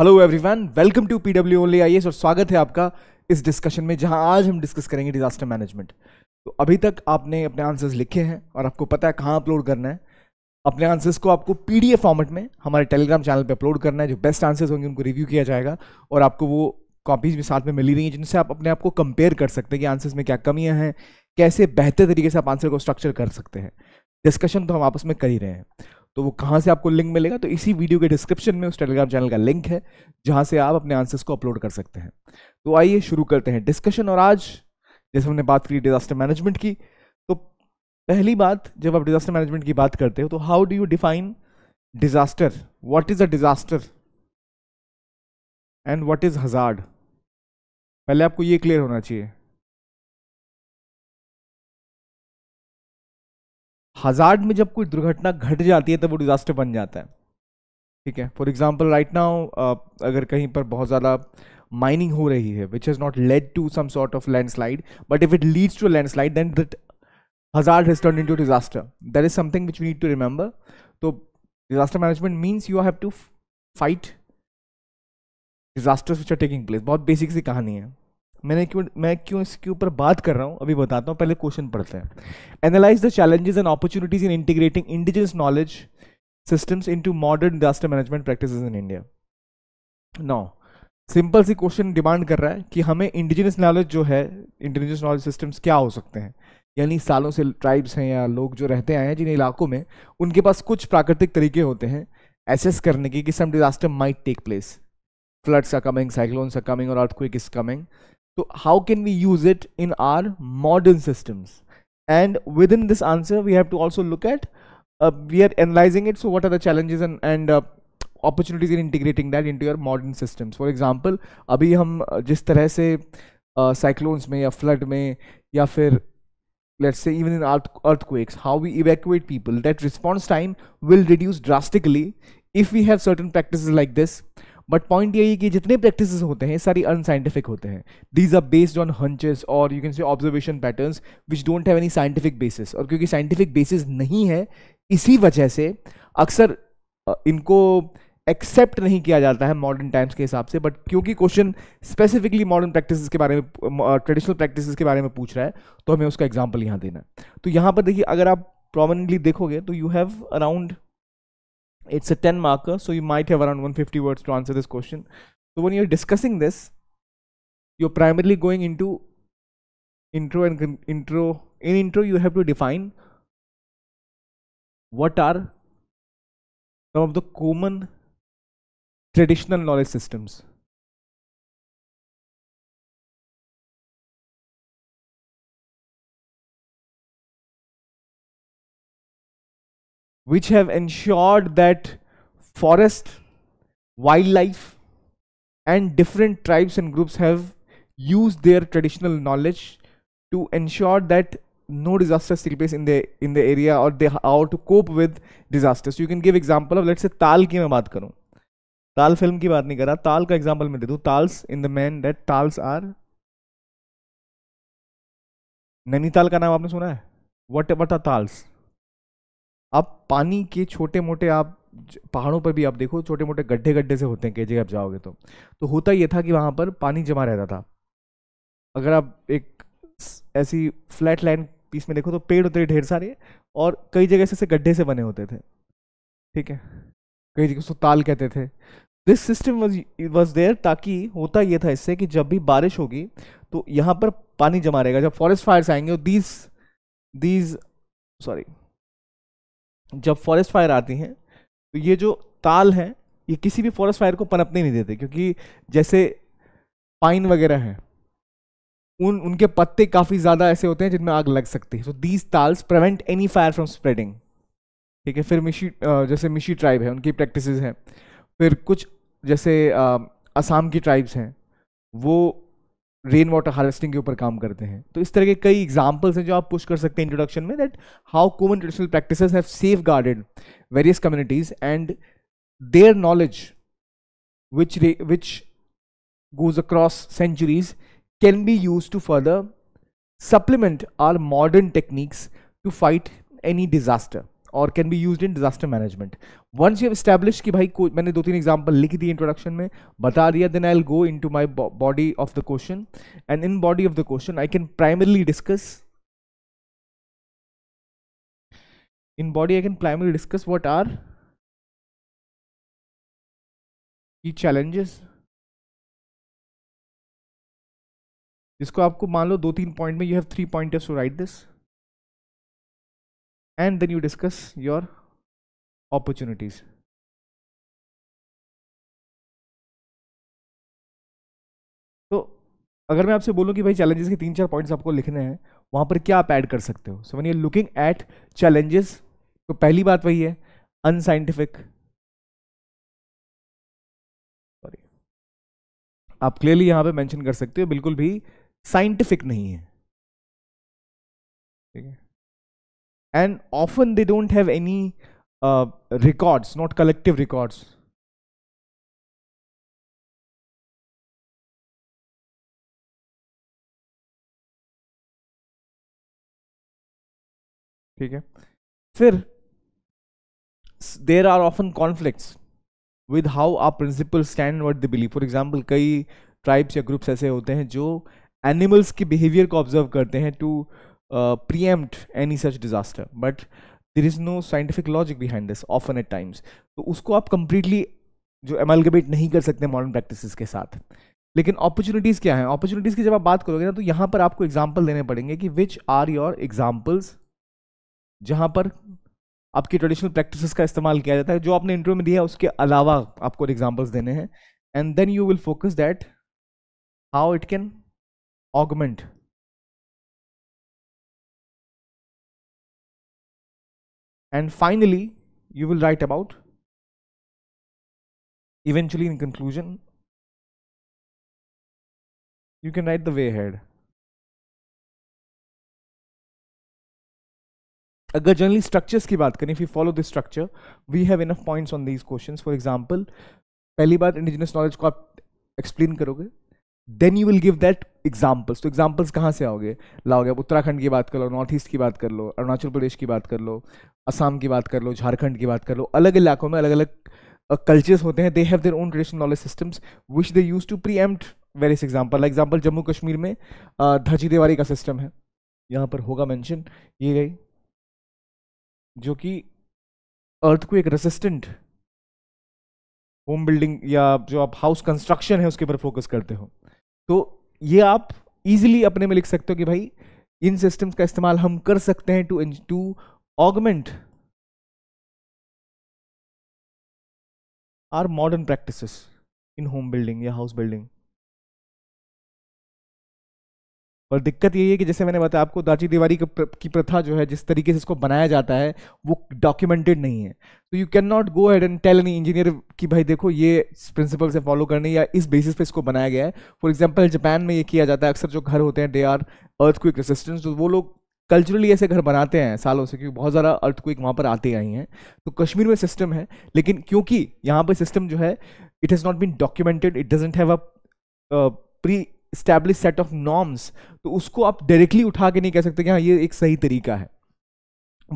Hello everyone welcome to PW only IAS और स्वागत है आपका इस डिस्कशन में जहां आज हम डिस्कस करेंगे डिजास्टर मैनेजमेंट तो अभी तक आपने अपने आंसर्स लिखे हैं और आपको पता है कहाँ अपलोड करना है अपने आंसर्स को आपको पीडीएफ फॉर्मेट में हमारे टेलीग्राम चैनल पे अपलोड करना है जो बेस्ट आंसर्स होंगे उनको रिव्यू किया जाएगा और आपको वो कॉपीज भी साथ में मिली रही है जिनसे आप अपने आप को कंपेयर कर सकते हैं कि आंसर्स में क्या कमियाँ हैं कैसे बेहतर तरीके से आप आंसर को स्ट्रक्चर कर सकते हैं डिस्कशन तो हम आपस में कर ही रहे हैं तो वो कहाँ से आपको लिंक मिलेगा तो इसी वीडियो के डिस्क्रिप्शन में उस टेलीग्राम चैनल का लिंक है जहाँ से आप अपने आंसर्स को अपलोड कर सकते हैं तो आइए शुरू करते हैं डिस्कशन और आज जैसे हमने बात की डिजास्टर मैनेजमेंट की तो पहली बात जब आप डिजास्टर मैनेजमेंट की बात करते हो तो how do you define disaster what is a disaster and what is hazard पहले आपको ये क्लियर होना चाहिए हजार्ड में जब कोई दुर्घटना घट जाती है तब वो डिज़ास्टर बन जाता है ठीक है फॉर एग्जाम्पल राइट नाउ अगर कहीं पर बहुत ज़्यादा माइनिंग हो रही है which is not led to some sort of landslide but if it leads to landslide then that hazard has turn into disaster that is something which you need to remember तो disaster management means you have to fight disasters which are taking place बहुत basic सी कहानी है मैंने क्यों मैं क्यों इसके ऊपर बात कर रहा हूँ अभी बताता हूँ पहले क्वेश्चन पढ़ते हैं analyse the challenges and opportunities in integrating indigenous knowledge systems into modern disaster management practices in India Now, simple सी क्वेश्चन डिमांड कर रहा है कि हमें इंडिजिनस नॉलेज जो है इंडिजिनस नॉलेज सिस्टम्स क्या हो सकते हैं यानी सालों से ट्राइब्स हैं या लोग जो रहते आए हैं जिन इलाकों में उनके पास कुछ प्राकृतिक तरीके होते हैं एसेस करने के कि some disaster might take place floods are coming cyclones are coming और earth is coming So how can we use it in our modern systems? And within this answer, we have to also look at, uh, we are analyzing it. So what are the challenges and, and uh, opportunities in integrating that into your modern systems? For example, अभी हम uh, जिस तरह से uh, cyclones में या flood में या फिर let's say even in earthquakes, how we evacuate people, that response time will reduce drastically if we have certain practices like this but point यही है कि जितने प्रैक्टिस होते हैं सारी अनसाइंटिफिक होते हैं these are based on hunches और you can say observation pattern which don't have any scientific basis और क्योंकि साइंटिफिक बेसिस नहीं है इसी वजह से अक्सर इनको एक्सेप्ट नहीं किया जाता है मॉडर्न टाइम्स के हिसाब से बट क्योंकि क्वेश्चन स्पेसिफिकली मॉडर्न प्रैक्टिस के बारे में ट्रेडिशनल प्रैक्टिस के बारे में पूछ रहा है तो हमें उसका एग्जाम्पल यहाँ देना है तो यहाँ पर देखिए अगर आप प्रोमनेंटली देखोगे तो you have around it's a 10 marker so you might have around 150 words to answer this question so when you're discussing this you're primarily going into intro and intro in intro you have to define what are some of the common traditional knowledge systems which have ensured that forest, wildlife, and different tribes and groups have used their traditional knowledge to ensure that no disasters take place in the in the area or they how to cope with disasters. So you can give example of let's say Tal ki main baat करूँ Tal film ki baat nahi kar raha. Tal ka example main de दूँ Tals in the main that tals are Nainital ka naam aapne suna hai? What about the tals? आप पानी के छोटे मोटे आप पहाड़ों पर भी आप देखो छोटे मोटे गड्ढे गड्ढे से होते हैं कई जगह आप जाओगे तो तो होता यह था कि वहां पर पानी जमा रहता था अगर आप एक ऐसी फ्लैट लैंड पीस में देखो तो पेड़ होते ढेर सारे और कई जगह से गड्ढे से बने होते थे ठीक है कई जगह उसको ताल कहते थे this system was was there ताकि होता ये था इससे कि जब भी बारिश होगी तो यहाँ पर पानी जमा रहेगा जब फॉरेस्ट फायर्स आएंगे दीज दीज सॉरी जब फॉरेस्ट फायर आती हैं तो ये जो ताल हैं ये किसी भी फॉरेस्ट फायर को पनपने नहीं देते क्योंकि जैसे पाइन वगैरह हैं उन उनके पत्ते काफ़ी ज़्यादा ऐसे होते हैं जिनमें आग लग सकती है so these tals prevent any fire from spreading ठीक है फिर मिशी जैसे मिशी ट्राइब है उनकी प्रैक्टिसेस हैं फिर कुछ जैसे असम की ट्राइब्स हैं वो रेन वाटर हार्वेस्टिंग के ऊपर काम करते हैं तो इस तरह के कई एग्जाम्पल्स हैं जो आप पुश कर सकते हैं इंट्रोडक्शन में that how common traditional practice have safeguarded various communities and their knowledge which which goes across centuries can be use to further supplement our modern techniques to fight any disaster और can be use in disaster management once you establish कि भाई मैंने दो तीन example लिख दी introduction में बता दिया then I'll go into my body of the question and in body of the question I can primarily discuss in body I can primarily discuss what are key challenges जिसको आपको मान लो दो तीन point में you have three point to write this and then you discuss your opportunities तो अगर मैं आपसे बोलूं कि भाई चैलेंजेस के तीन चार पॉइंट्स आपको लिखने हैं वहां पर क्या आप ऐड कर सकते हो so when you looking at challenges तो पहली बात वही है अनसाइंटिफिक सॉरी आप क्लियरली यहां पे मेंशन कर सकते हो बिल्कुल भी साइंटिफिक नहीं है ठीक है and often they don't have any uh, records, not collective records. ठीक है फिर there are often conflict with how our principal stand what the believe for example कई ट्राइब्स या ग्रुप्स ऐसे होते हैं जो एनिमल्स के बिहेवियर को ऑब्जर्व करते हैं to preempt any such disaster but there is no scientific logic behind this often at times तो उसको आप कंप्लीटली जो एमलगेबेट नहीं कर सकते मॉडर्न प्रैक्टिस के साथ लेकिन अपॉर्चुनिटीज़ क्या हैं अपॉर्चुनिटीज़ की जब आप बात करोगे ना तो यहाँ पर आपको एग्जाम्पल देने पड़ेंगे कि विच आर योर एग्जाम्पल्स जहाँ पर आपकी ट्रेडिशनल प्रैक्टिस का इस्तेमाल किया जाता है जो आपने इंटरव्यू में दिया है उसके अलावा आपको एग्जाम्पल्स देने हैं and then you will focus that how it can augment and finally you will write about eventually in conclusion you can write the way ahead agar generally structures ki baat karin, if you follow this structure we have enough points on these questions for example pehli baat indigenous knowledge ko aap explain karoge then you will give that examples तो examples कहाँ से आओगे लाओगे आप उत्तराखंड की बात कर लो north east की बात कर लो अरुणाचल प्रदेश की बात कर लो असम की बात कर लो झारखंड की बात कर लो अलग इलाकों में अलग अलग कल्चर्स होते हैं they have their own traditional knowledge systems which they use to preempt various example example Jammu Kashmir में धर्जी देवारी का सिस्टम है यहाँ पर होगा मैंशन ये गई जो कि अर्थ को एक रेसिस्टेंट होम बिल्डिंग या जो आप हाउस कंस्ट्रक्शन है उसके ऊपर फोकस करते हो तो ये आप इजीली अपने में लिख सकते हो कि भाई इन सिस्टम्स का इस्तेमाल हम कर सकते हैं to to augment our modern practices in home building या हाउस बिल्डिंग और दिक्कत यही है कि जैसे मैंने बताया आपको दाची दीवारी की प्रथा जो है जिस तरीके से इसको बनाया जाता है वो डॉक्यूमेंटेड नहीं है तो you can not go ahead and tell any engineer कि भाई देखो ये प्रिंसिपल से फॉलो करने या इस बेसिस पे इसको बनाया गया है फॉर एग्जाम्पल जापान में ये किया जाता है अक्सर जो घर होते हैं they are earthquake resistance वो लोग कल्चरली ऐसे घर बनाते हैं सालों से क्योंकि बहुत ज़्यादा अर्थ क्विक वहाँ पर आते आई हैं तो कश्मीर में सिस्टम है लेकिन क्योंकि यहाँ पर सिस्टम जो है it has not been documented it doesn't have a pre establish set of norms तो उसको आप डायरेक्टली उठा के नहीं कह सकते कि हाँ ये एक सही तरीका है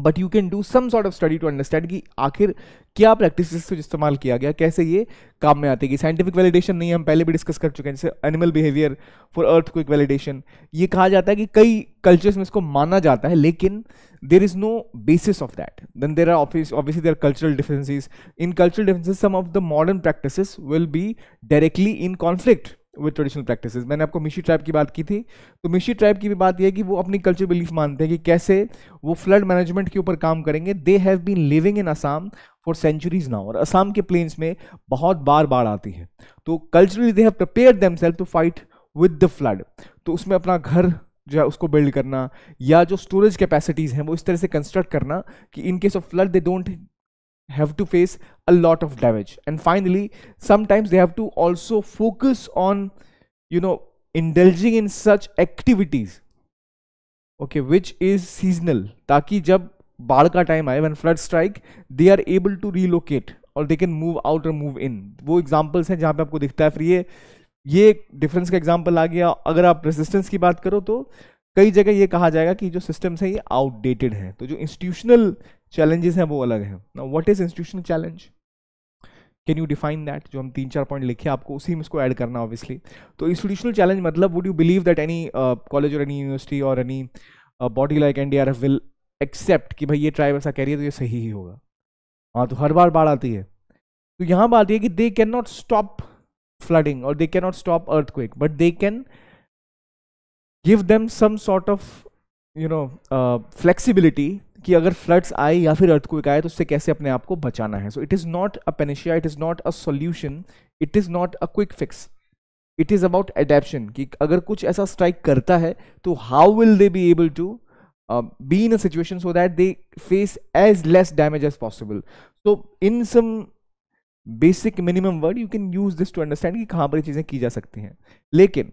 but you can do some sort of study to understand कि आखिर क्या प्रैक्टिस को इस्तेमाल किया गया कैसे ये काम में आते कि साइंटिफिक वैलिडेशन नहीं हम पहले भी डिस्कस कर चुके हैं जैसे animal behaviour for earthquake validation ये कहा जाता है कि कई कल्चर्स में इसको माना जाता है लेकिन there is no basis of that then there are obviously their cultural differences in cultural differences some of the modern practice will be directly in conflict with traditional practices मैंने आपको मिशी ट्राइब की बात की थी तो मिशी ट्राइब की भी बात यह है कि वो अपनी कल्चर बिलीफ मानते हैं कि कैसे वो फ्लड मैनेजमेंट के ऊपर काम करेंगे they have been living in Assam for centuries now और असम के प्लेन्स में बहुत बार बाढ़ आती है तो culturally they have prepare them self to fight with the flood तो उसमें अपना घर जो है उसको बिल्ड करना या जो स्टोरेज कैपेसिटीज़ हैं वो इस तरह से कंस्ट्रक्ट करना कि in case of flood they don't have to face a lot of damage and finally sometimes they have to also focus on you know indulging in such activities okay which is seasonal taki jab बाढ़ का time आए when flood strike they are able to relocate और they can move out और move in वो examples हैं जहाँ पे आपको दिखता है फिर ये ये डिफरेंस का एग्जांपल आ गया अगर आप रेजिस्टेंस की बात करो तो कई जगह ये कहा जाएगा कि जो सिस्टम्स हैं ये आउटडेटेड हैं तो जो इंस्टीट्यूशनल चैलेंजेस हैं वो अलग है ना what is institutional challenge can you define that जो हम तीन चार पॉइंट लिखे आपको उसी में इसको ऐड करना ऑब्वियसली तो इंस्टीट्यूशनल चैलेंज मतलब would you believe that any college और एनी यूनिवर्सिटी और any body like an will accept कि भाई ये ट्राइब ऐसा कह रही है तो ये सही ही होगा हाँ तो हर बार बाढ़ आती है तो यहाँ बात यह कि they can not stop flooding और they can not stop earthquake but they can give them some sort of you know flexibility कि अगर फ्लड्स आए या फिर अर्थक्वेक आए तो उससे कैसे अपने आप को बचाना है so it is not a panacea it is not a solution it is not a quick fix it is about adaption कि अगर कुछ ऐसा स्ट्राइक करता है तो how will they be able to be in a situation so that they face as less damage as possible so in some basic minimum word you can use this to understand कि कहाँ पर ये चीज़ें की जा सकती हैं लेकिन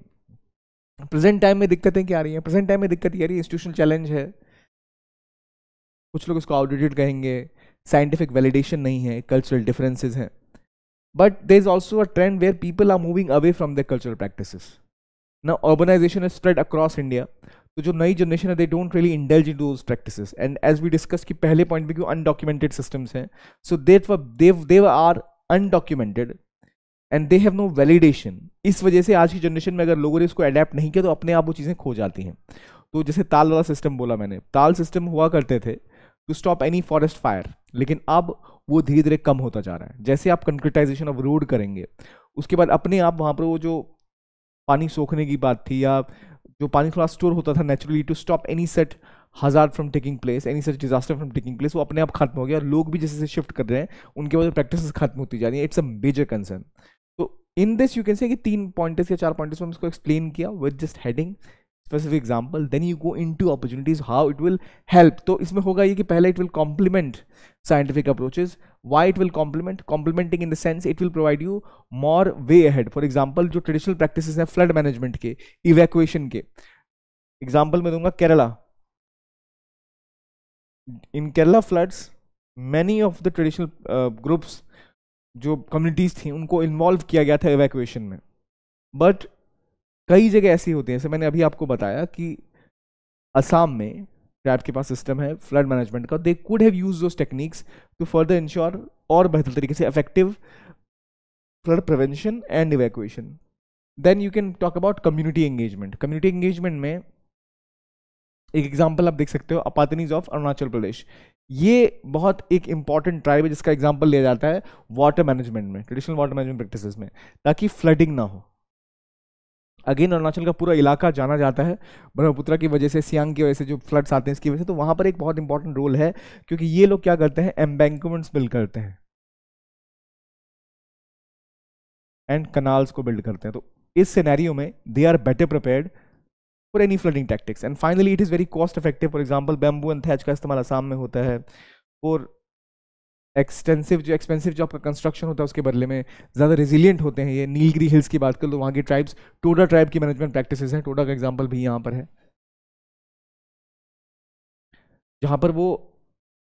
प्रेजेंट टाइम में दिक्कतें क्या आ रही हैं प्रेजेंट टाइम में दिक्कत ये आ रही है इंस्टीट्यूशन चैलेंज है कुछ लोग इसको आउटडेटेड कहेंगे साइंटिफिक वैलिडेशन नहीं है कल्चरल डिफरेंसेस हैं but they is also a trend where people are moving away from the cultural practice ना organisation is spread across India तो जो नई जनरेशन है they don't really indulge in those practice and as we discuss की पहले point में क्यों undocumented systems हैं so they they are undocumented and they have no validation इस वजह से आज की जनरेशन में अगर लोगों ने इसको अडेप्ट नहीं किया तो अपने आप वो चीज़ें खो जाती हैं तो जैसे ताल वाला सिस्टम बोला मैंने ताल सिस्टम हुआ करते थे to stop any forest fire लेकिन अब वो धीरे धीरे कम होता जा रहा है जैसे आप कंक्रिटाइजेशन ऑफ रोड करेंगे उसके बाद अपने आप वहाँ पर वो जो पानी सोखने की बात थी या जो पानी थोड़ा स्टोर होता था naturally to stop any set hazard from taking place any such disaster from taking place वो अपने आप खत्म हो गया और लोग भी जैसे शिफ्ट कर रहे हैं उनके बाद प्रैक्टिस खत्म होती जा रही है it's a major concern in this you can say तीन पॉइंट या चार पॉइंट में एक्सप्लेन किया with just heading specific example then you go into opportunities how it will help तो इसमें होगा ये कि पहले it will complement scientific approaches why it will complement complementing in the sense it will provide you more way ahead for example जो traditional practice हैं flood management के evacuation के एग्जाम्पल मैं दूंगा Kerala in Kerala floods many of the traditional groups जो communities थी उनको involve किया गया था एवैक्यूएशन में बट कई जगह ऐसी होती है जैसे मैंने अभी आपको बताया कि असम में ट्रैप के पास सिस्टम है फ्लड मैनेजमेंट का they could have use those techniques to further ensure और बेहतर तरीके से effective flood prevention and evacuation then you can talk about community engagement community engagement में एक एग्जाम्पल आप देख सकते हो अपातनीज ऑफ अरुणाचल प्रदेश ये बहुत एक इंपॉर्टेंट ट्राइब है जिसका एग्जाम्पल लिया जाता है वाटर मैनेजमेंट में ट्रेडिशनल वाटर मैनेजमेंट प्रैक्टिस में ताकि फ्लडिंग ना हो अगेन अरुणाचल का पूरा इलाका जाना जाता है ब्रह्मपुत्रा की वजह से सियांग की वजह से जो फ्लड्स आते हैं इसकी वजह से तो वहाँ पर एक बहुत इंपॉर्टेंट रोल है क्योंकि ये लोग क्या करते हैं एम्बैंकमेंट्स बिल्ड करते हैं एंड कनाल्स को बिल्ड करते हैं तो इस सिनेरियो में they are better prepared for any flooding tactics and finally it is very cost effective for example bamboo and thatch का इस्तेमाल आसाम में होता है और एक्सटेंसिव जो एक्सपेंसिव जो आपका कंस्ट्रक्शन होता है उसके बदले में ज़्यादा रेजिलियंट होते हैं ये नीलगिरी हिल्स की बात कर लो तो वहाँ की ट्राइब्स टोडा ट्राइब की मैनेजमेंट प्रैक्टिस हैं टोडा का एग्जाम्पल भी यहाँ पर है जहाँ पर वो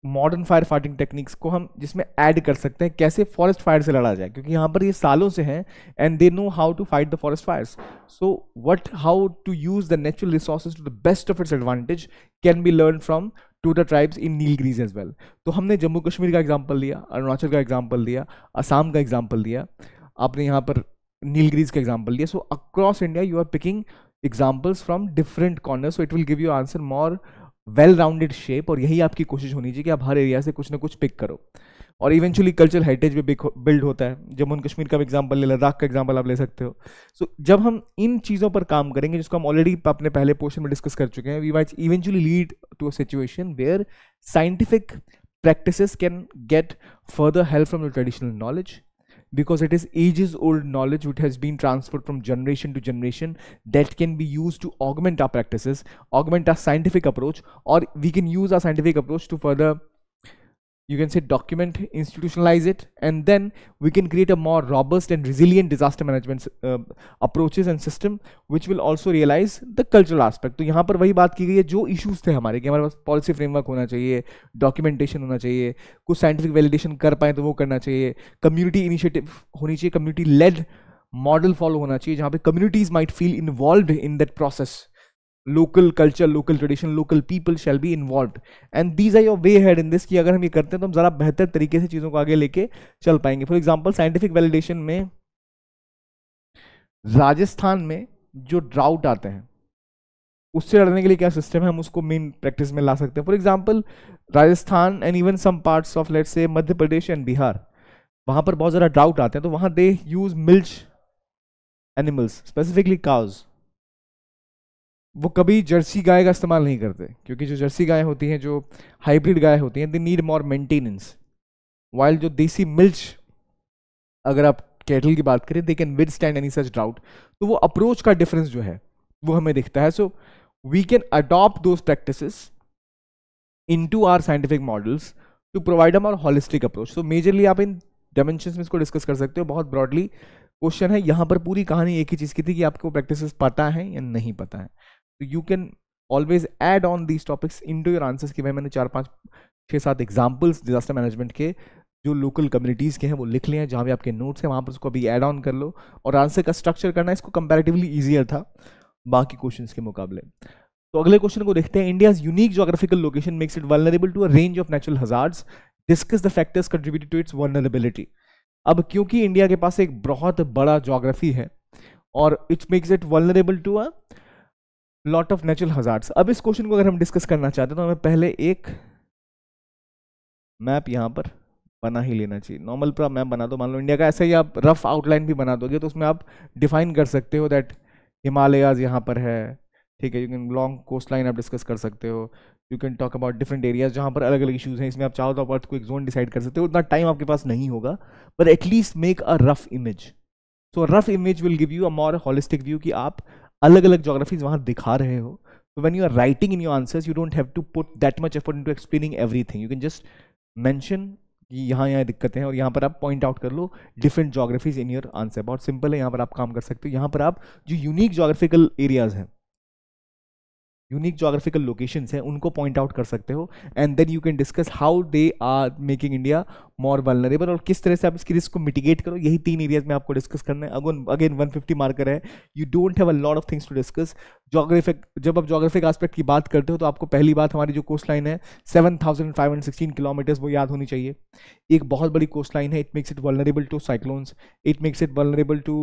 मॉडर्न फायर फाइटिंग टेक्निक्स को हम जिसमें ऐड कर सकते हैं कैसे फॉरेस्ट फायर से लड़ा जाए क्योंकि यहाँ पर ये सालों से हैं and they know how to fight the forest fires so what how to use the natural resources to the best of its advantage can be learn from to the tribes in Nilgiris as well तो हमने जम्मू कश्मीर का example लिया अरुणाचल का example लिया आसाम का example लिया आपने यहाँ पर नीलगिरीज का एग्जाम्पल लिया so across India you are picking examples from different corner so it will give you answer more well rounded shape और यही आपकी कोशिश होनी चाहिए कि आप हर एरिया से कुछ ना कुछ पिक करो और इवेंचुअली कल्चरल हेरिटेज भी बिल्ड होता है जम्मू एंड कश्मीर का एग्जाम्पल ले लद्दाख का एग्जाम्पल आप ले सकते हो सो so, जब हम इन चीज़ों पर काम करेंगे जिसको हम ऑलरेडी अपने पहले पोर्शन में डिस्कस कर चुके हैं we wait eventually lead to a situation where scientific practice can get further help from your traditional knowledge because it is ages old knowledge which has been transferred from generation to generation that can be used to augment our practices augment our scientific approach or we can use our scientific approach to further you can say document institutionalize it and then we can create a more robust and resilient disaster management uh, approaches and system which will also realize the cultural aspect to yahan par wahi baat ki gayi hai jo issues the hamare ki hamare paas policy framework hona chahiye documentation hona chahiye कुछ scientific validation kar पाए to wo karna chahiye community initiative honi chahiye community led model follow hona chahiye jahan pe communities might feel involved in that process local culture local tradition local people shall be involve and these are your way head in this कि अगर हम ये करते हैं तो हम ज़रा बेहतर तरीके से चीज़ों को आगे लेके चल पाएंगे फॉर एग्जाम्पल साइंटिफिक वैलिडेशन में राजस्थान में जो ड्राउट आते हैं उससे लड़ने के लिए क्या सिस्टम है हम उसको मेन प्रैक्टिस में ला सकते हैं for example Rajasthan and even some parts of let say Madhya Pradesh and Bihar वहाँ पर बहुत ज़्यादा ड्राउट आते हैं तो वहाँ they use milch animals specifically cows वो कभी जर्सी गाय का इस्तेमाल नहीं करते क्योंकि जो जर्सी गाय होती हैं जो हाइब्रिड गाय होती हैं they need more maintenance while जो देसी मिल्च अगर आप कैटल की बात करें they can withstand any such drought तो वो अप्रोच का डिफरेंस जो है वो हमें दिखता है so we can adopt those practice into our scientific models to provide um our holistic approach so majorly आप इन डायमेंशन में इसको डिस्कस कर सकते हो बहुत ब्रॉडली क्वेश्चन है यहाँ पर पूरी कहानी एक ही चीज़ की थी कि आपको प्रैक्टिस पता है या नहीं पता है तो you can always add on these topics into your answers कि भाई मैंने चार पाँच छः सात एग्जाम्पल्स डिजास्टर मैनेजमेंट के जो लोकल कम्युनिटीज़ के हैं वो लिख लें जहाँ भी आपके नोट्स हैं वहाँ पर उसको अभी एड ऑन कर लो और आंसर का स्ट्रक्चर करना इसको कंपेरेटिवली ईजियर था बाकी क्वेश्चन के मुकाबले तो अगले क्वेश्चन को देखते हैं India's unique geographical location makes it vulnerable to a range of natural hazards discuss the factors contribute to its vulnerability अब क्योंकि इंडिया के पास एक बहुत बड़ा जोग्राफी है और it's makes it vulnerable to a lot of natural hazard अब इस क्वेश्चन को अगर हम डिस्कस करना चाहते हैं तो हमें पहले एक मैप यहां पर बना ही लेना चाहिए नॉर्मल पर मैप बना दो मान लो इंडिया का ऐसे ही आप रफ आउटलाइन भी बना दोगे तो उसमें आप डिफाइन कर सकते हो दैट हिमालयाज यहाँ पर है ठीक है you can long coastline आप डिस्कस कर सकते हो you can talk about different areas जहाँ पर अलग अलग इशूज़ हैं इसमें आप चाहो तो आप अर्थ को एक जोन डिसाइड कर सकते हो उतना टाइम आपके पास नहीं होगा but at least make a rough image so rough image will give you a more holistic view कि आप अलग अलग जोग्राफीज वहाँ दिखा रहे हो तो when you are writing in your answers you don't have to put that much effort into explaining everything you can just mention कि यहाँ यहाँ दिक्कतें हैं और यहाँ पर आप पॉइंट आउट कर लो different geographies in your answer बहुत सिंपल है यहाँ पर आप काम कर सकते हो यहाँ पर आप जो यूनिक जोग्राफिकल एरियाज हैं यूनिक जोग्राफिकल लोकेशंस हैं उनको पॉइंट आउट कर सकते हो and then you can discuss how they are making India more vulnerable और किस तरह से आप इसकी रिस्क को मिटिगेट करो यही तीन एरियाज में आपको डिस्कस करना है अगेन वन फिफ्टी मार्कर है you don't have a lot of things to discuss geographic जब आप जोग्राफिक आस्पेक्ट की बात करते हो तो आपको पहली बात हमारी जो कोस्ट लाइन है seven thousand five hundred sixteen kilometres वो याद होनी चाहिए एक बहुत बड़ी कोस्ट लाइन है it makes it vulnerable to cyclones it makes it vulnerable to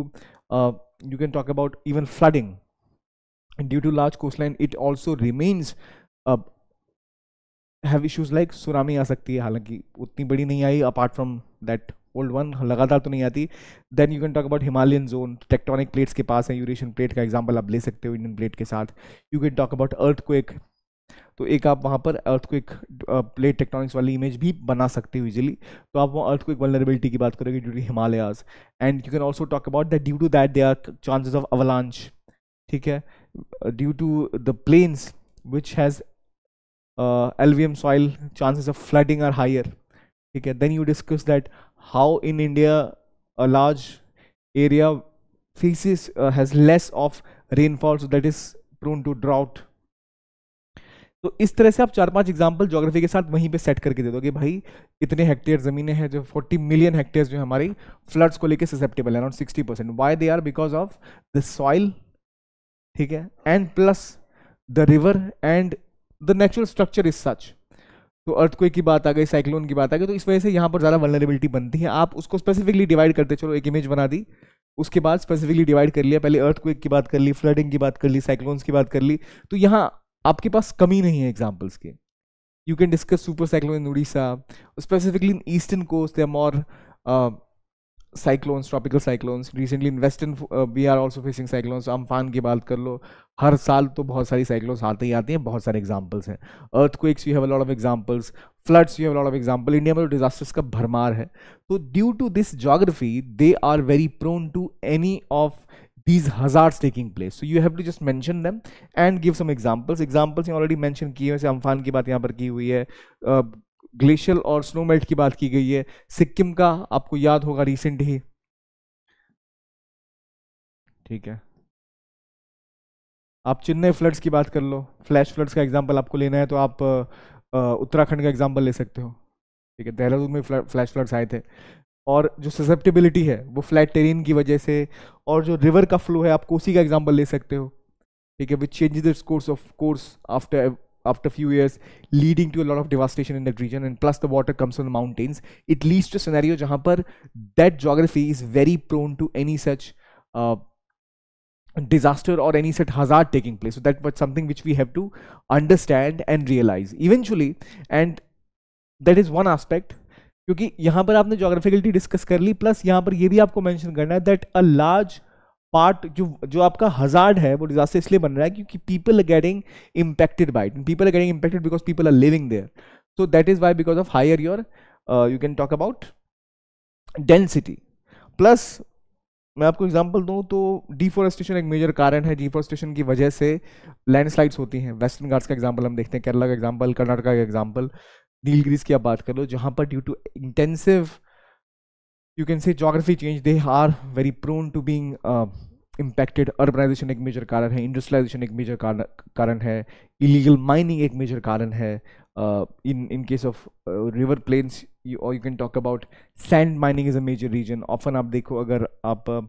you can talk about even flooding And due to large coastline, it also remains uh, have issues like tsunami आ सकती है हालांकि उतनी बड़ी नहीं आई apart from that old one लगातार तो नहीं आती then you can talk about Himalayan zone tectonic plates के पास है यूरेशियन प्लेट का एग्जाम्पल आप ले सकते हो इंडियन प्लेट के साथ you can talk about earth तो एक आप वहाँ पर अर्थ को एक प्लेट टेक्टोनिक्स वाली इमेज भी बना सकते हो इजीली तो आप वहाँ अर्थ को एक वनरेबिलिटी की बात करोगे due to Himalayas and you can also talk about that due to that they are chances of avalanche ठीक है due to the plains which has uh, alluvium soil chances of flooding are higher okay then you discuss that how in india a large area faces uh, has less of rainfall so that is prone to drought तो इस तरह से आप चार पांच example geography के साथ वहीं पे सेट करके दे दोगे भाई इतने हेक्टेयर ज़मीनें हैं जो 40 मिलियन हेक्टेयर जो हमारी फ्लड्स को लेके ससेप्टेबल है around 60 percent why they are because of the soil ठीक है and plus the river and the natural structure is such तो अर्थक्वेक की बात आ गई साइक्लोन की बात आ गई तो इस वजह से यहाँ पर ज़्यादा वनरेबिलिटी बनती है आप उसको स्पेसिफिकली डिवाइड करते चलो एक इमेज बना दी उसके बाद स्पेसिफिकली डिवाइड कर लिया पहले अर्थक्वेक की बात कर ली फ्लडिंग की बात कर ली साइक्लोन्स की बात कर ली तो यहाँ आपके पास कमी नहीं है एग्जाम्पल्स के you can discuss super cyclone in Orissa specifically in eastern coast या are more cyclones tropical cyclones recently in western we are also facing cyclones Amphan की बात कर लो हर साल तो बहुत सारी साइक्लोन्स आते ही आती हैं बहुत सारे एग्जाम्पल्स हैं earthquakes you have lot of examples floods you have lot of example India में तो डिजास्टर्स का भरमार है तो due to this geography they are very prone to any of these hazards taking place so you have to just mention them and give some examples examples already mention किए हैं जैसे Amphan की बात यहाँ पर की हुई है uh, ग्लेशियल और स्नो मेल्ट की बात की गई है सिक्किम का आपको याद होगा रिसेंट ही ठीक है आप चेन्नई फ्लड्स की बात कर लो फ्लैश फ्लड्स का एग्जाम्पल आपको लेना है तो आप उत्तराखंड का एग्जाम्पल ले सकते हो ठीक है देहरादून में फ्लैश फ्लड्स आए थे और जो ससेप्टेबिलिटी है वो फ्लैट टेरिन की वजह से और जो रिवर का फ्लो है आप कोसी का एग्जाम्पल ले सकते हो ठीक है which changes its course of course after after a few years leading to a lot of devastation in that region and plus the water comes from the mountains it leads to a scenario jahan par that geography is very prone to any such uh, disaster or any such hazard taking place so that was something which we have to understand and realize eventually and that is one aspect क्योंकि यहां पर आपने जोग्राफिकलिटी discuss कर ली plus यहां पर यह भी आपको मेंशन करना है दैट अ लार्ज पार्ट जो जो आपका हजार्ड है वो डिजास्टर इसलिए बन रहा है क्योंकि people are getting impacted by it people are getting impacted because people are living there so that is why because of higher your you can talk about density plus मैं आपको example दूं तो deforestation एक major कारण है deforestation की वजह से लैंडस्लाइड्स होती हैं वेस्टर्न घाट्स का एग्जांपल हम देखते हैं केरला का एग्जांपल कर्नाटका का एग्जांपल नीलगिरीज की आप बात कर लो जहाँ पर due to intensive you can say geography change they are very prone to being uh, impacted urbanisation एक मेजर कारण है इंडस्ट्रियलाइजेशन एक मेजर कारण है इलीगल माइनिंग एक मेजर कारण है in in case of river plains और you can talk about sand mining is a major reason often आप देखो अगर आप uh,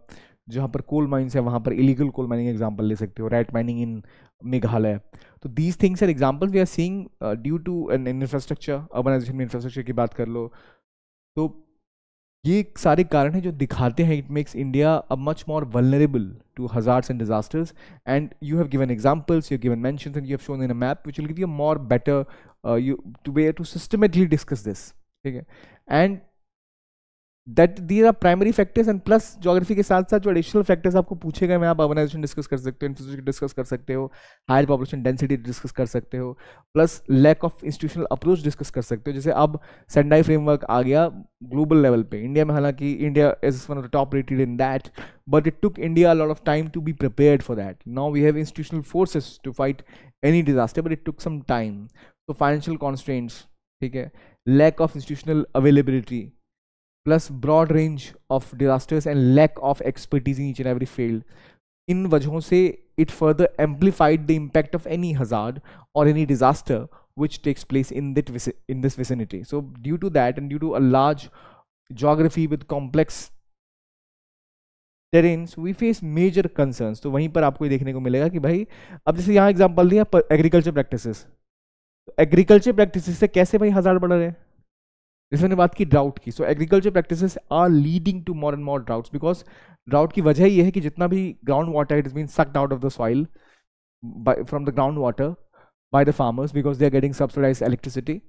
जहाँ पर कोल माइन्स है वहाँ पर इलीगल कोल माइनिंग एग्जाम्पल ले सकते हो रैट माइनिंग इन मेघालय तो these things are example we are seeing due to an infrastructure urbanisation में इंफ्रास्ट्रक्चर की बात कर लो तो ये सारे कारण हैं जो दिखाते हैं it makes India a much more vulnerable to hazards and disasters and you have given examples you given mentions and you have shown in a map which will give you more better you to way to systematically discuss this ठीक है and that these are primary factors and plus geography के साथ साथ जो additional factors आपको पूछे गए हैं आप ऑर्गनाइजेशन डिस्कस कर सकते हो इंफ्रास्ट्रक्चर डिस्कस कर सकते हो हायर पॉपुलेशन डेंसिटी डिस्कस कर सकते हो plus lack of institutional approach discuss कर सकते हो जैसे अब सेंडाई फ्रेमवर्क आ गया ग्लोबल लेवल पे इंडिया में हालांकि India is one of the top rated in that but it took India lot of time to be prepare for that now we have institutional forces to fight any disaster but it took some time तो financial constants ठीक है lack of institutional availability plus broad range of disasters and lack of expertise in each and every field इन वजहों से it further amplified the impact of any hazard और any disaster which takes place in that in this vicinity so due to that and due to a large geography with complex terrains we face major concern तो वहीं पर आपको देखने को मिलेगा कि भाई अब जैसे यहाँ एग्जाम्पल दिया एग्रीकल्चर प्रैक्टिस एग्रीकल्चर प्रैक्टिस से कैसे भाई हजार बढ़ रहे हैं जैसे मैंने बात की ड्राउट की so agriculture practice are leading to more and more droughts because drought की वजह यह है कि जितना भी ground water it is been sucked out of the soil from the ground water by the farmers because they are getting subsidise electricity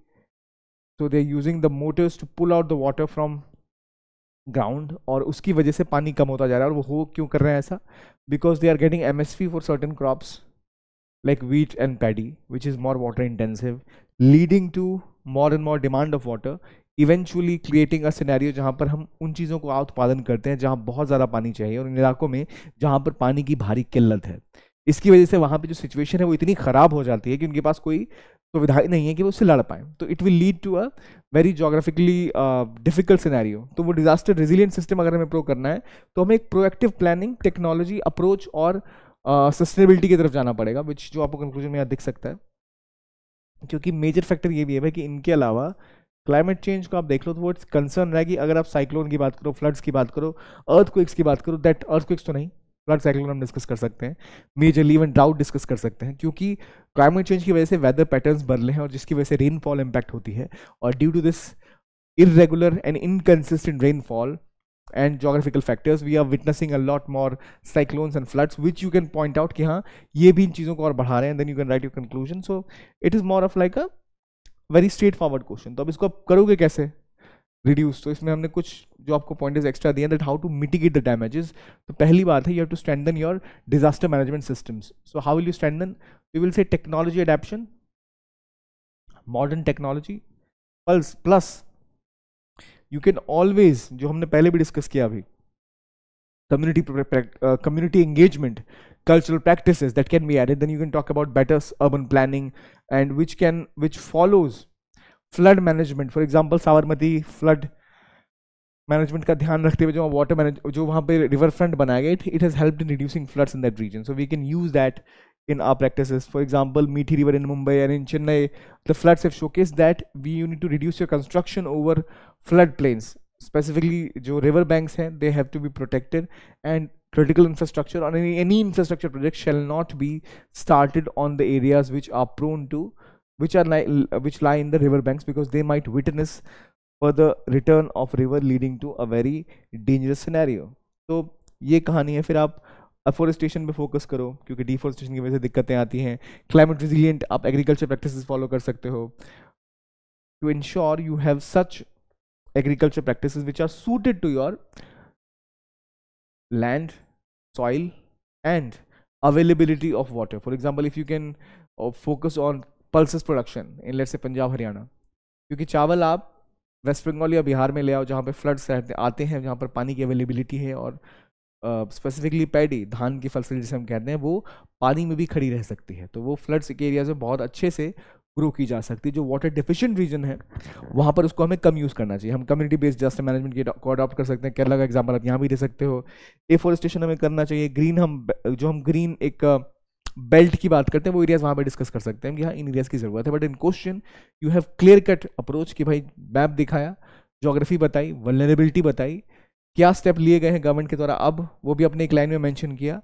so they are using the motors to pull out the water from ground और उसकी वजह से पानी कम होता जा रहा है और वो हो क्यों कर रहे हैं ऐसा because they are getting M S P for certain crops like wheat and paddy which is more water intensive leading to more and more demand of water eventually creating a scenario जहाँ पर हम उन चीज़ों का उत्पादन करते हैं जहाँ बहुत ज़्यादा पानी चाहिए और उन इलाकों में जहाँ पर पानी की भारी किल्लत है इसकी वजह से वहाँ पर जो सिचुएशन है वो इतनी ख़राब हो जाती है कि उनके पास कोई सुविधा तो नहीं है कि वो उससे लड़ पाएँ तो it will lead to a very geographically difficult scenario तो वो डिजास्टर रेजिलियंट सिस्टम अगर हमें प्रो करना है तो हमें एक प्रोएक्टिव प्लानिंग टेक्नोलॉजी अप्रोच और सस्टेनेबिलिटी uh, की तरफ जाना पड़ेगा विच जो आपको कंक्लूजन में यहाँ दिख सकता है क्योंकि मेजर फैक्टर ये भी है कि इनके अलावा क्लाइमेट चेंज को आप देख लो तो वो इट्स कंसर्न रहेगी अगर आप साइक्लोन की बात करो फ्लड्स की बात करो अर्थ की बात करो दैट अर्थ तो नहीं फ्लड साइक्लोन हम डिस्कस कर सकते हैं मेजर इवन ड्राउट डिस्कस कर सकते हैं क्योंकि क्लाइमेट चेंज की वजह से वेदर पैटर्न बदले हैं और जिसकी वजह से रेनफॉल इम्पैक्ट होती है और due to this irregular and inconsistent rainfall and geographical factors we are witnessing a lot more cyclones and floods which you can point out कि हाँ ये भी इन चीज़ों को और बढ़ा रहे हैं then you can write your conclusion so it is more of like a very straightforward question तो अब इसको आप करोगे कैसे रिड्यूस तो इसमें हमने कुछ जो आपको पॉइंट एक्स्ट्रा दिए that how to mitigate the damages तो पहली बात है you have to strengthen your disaster management systems so how will you strengthen you will say technology adoption modern technology plus plus you can always जो हमने पहले भी discuss किया अभी community uh, community engagement cultural practices that can be added then you can talk about better urban planning and which can which follows flood management. For example, Sabarmati flood management. का ध्यान रखते हुए जो वाटर मैनेज जो वहाँ पे river front बनाया गया it it has help in reducing floods in that region so we can in our practices. For example, Meethi River in Mumbai and in Chennai, the floods have showcased that we you need to reduce your construction over flood plains. specifically जो river banks हैं they have to be protected and critical infrastructure or any, any infrastructure project shall not be started on the areas which are prone to which are li which lie in the river banks because they might witness further return of river leading to a very dangerous scenario तो ये कहानी है फिर आप afforestation पे focus करो क्योंकि deforestation की वजह से दिक्कतें आती हैं क्लाइमेट रिजिलियंट आप एग्रीकल्चर प्रैक्टिसेस फॉलो कर सकते हो to ensure you have such agriculture practices which are suited to your land soil and availability of water for example if you can uh, focus on pulses production in let's say punjab haryana क्योंकि चावल आप waste Bengal या बिहार में ले आओ जहाँ पे floods रहते आते हैं जहाँ पर पानी की अवेलेबिलिटी है और स्पेसिफिकली uh, पैडी धान की फसल जिसे हम कहते हैं वो पानी में भी खड़ी रह सकती है तो वो फ्लड्स के एरियाज में बहुत अच्छे से ग्रो की जा सकती है जो वाटर डिफिशियंट रीजन है वहाँ पर उसको हमें कम यूज़ करना चाहिए हम कम्युनिटी बेस्ड जस्ट मैनेजमेंट को अडॉप्ट कर सकते हैं केरला का एग्जाम्पल आप यहाँ भी दे सकते हो डिफॉरेस्टेशन हमें करना चाहिए ग्रीन हम जो हम ग्रीन एक बेल्ट uh, की बात करते हैं वो एरियाज़ वहाँ पर डिस्कस कर सकते हैं कि हाँ इन एरियाज़ की ज़रूरत है but in question you have clear cut approach कि भाई मैप दिखाया जोग्राफी बताई वलरेबिलिटी बताई क्या स्टेप लिए गए हैं गवर्नमेंट के द्वारा अब वो भी अपने एक लाइन में मैंशन किया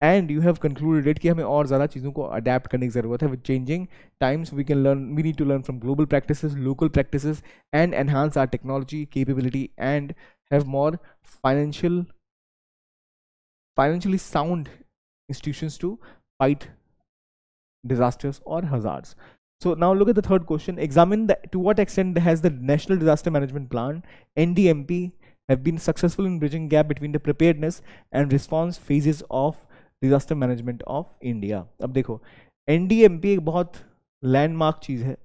And you have concluded that हमें और ज़्यादा चीज़ों को अडेप्ट करने की ज़रूरत है with changing times we can learn we need to learn from global practice local practice and enhance our technology capability and have financially sound institutions to fight disasters or hazards. So now look at the third question. Examine to what extent has the National Disaster Management Plan, NDMP, have been successful in bridging gap between the preparedness and response phases of disaster management of India अब देखो N एक बहुत landmark चीज़ है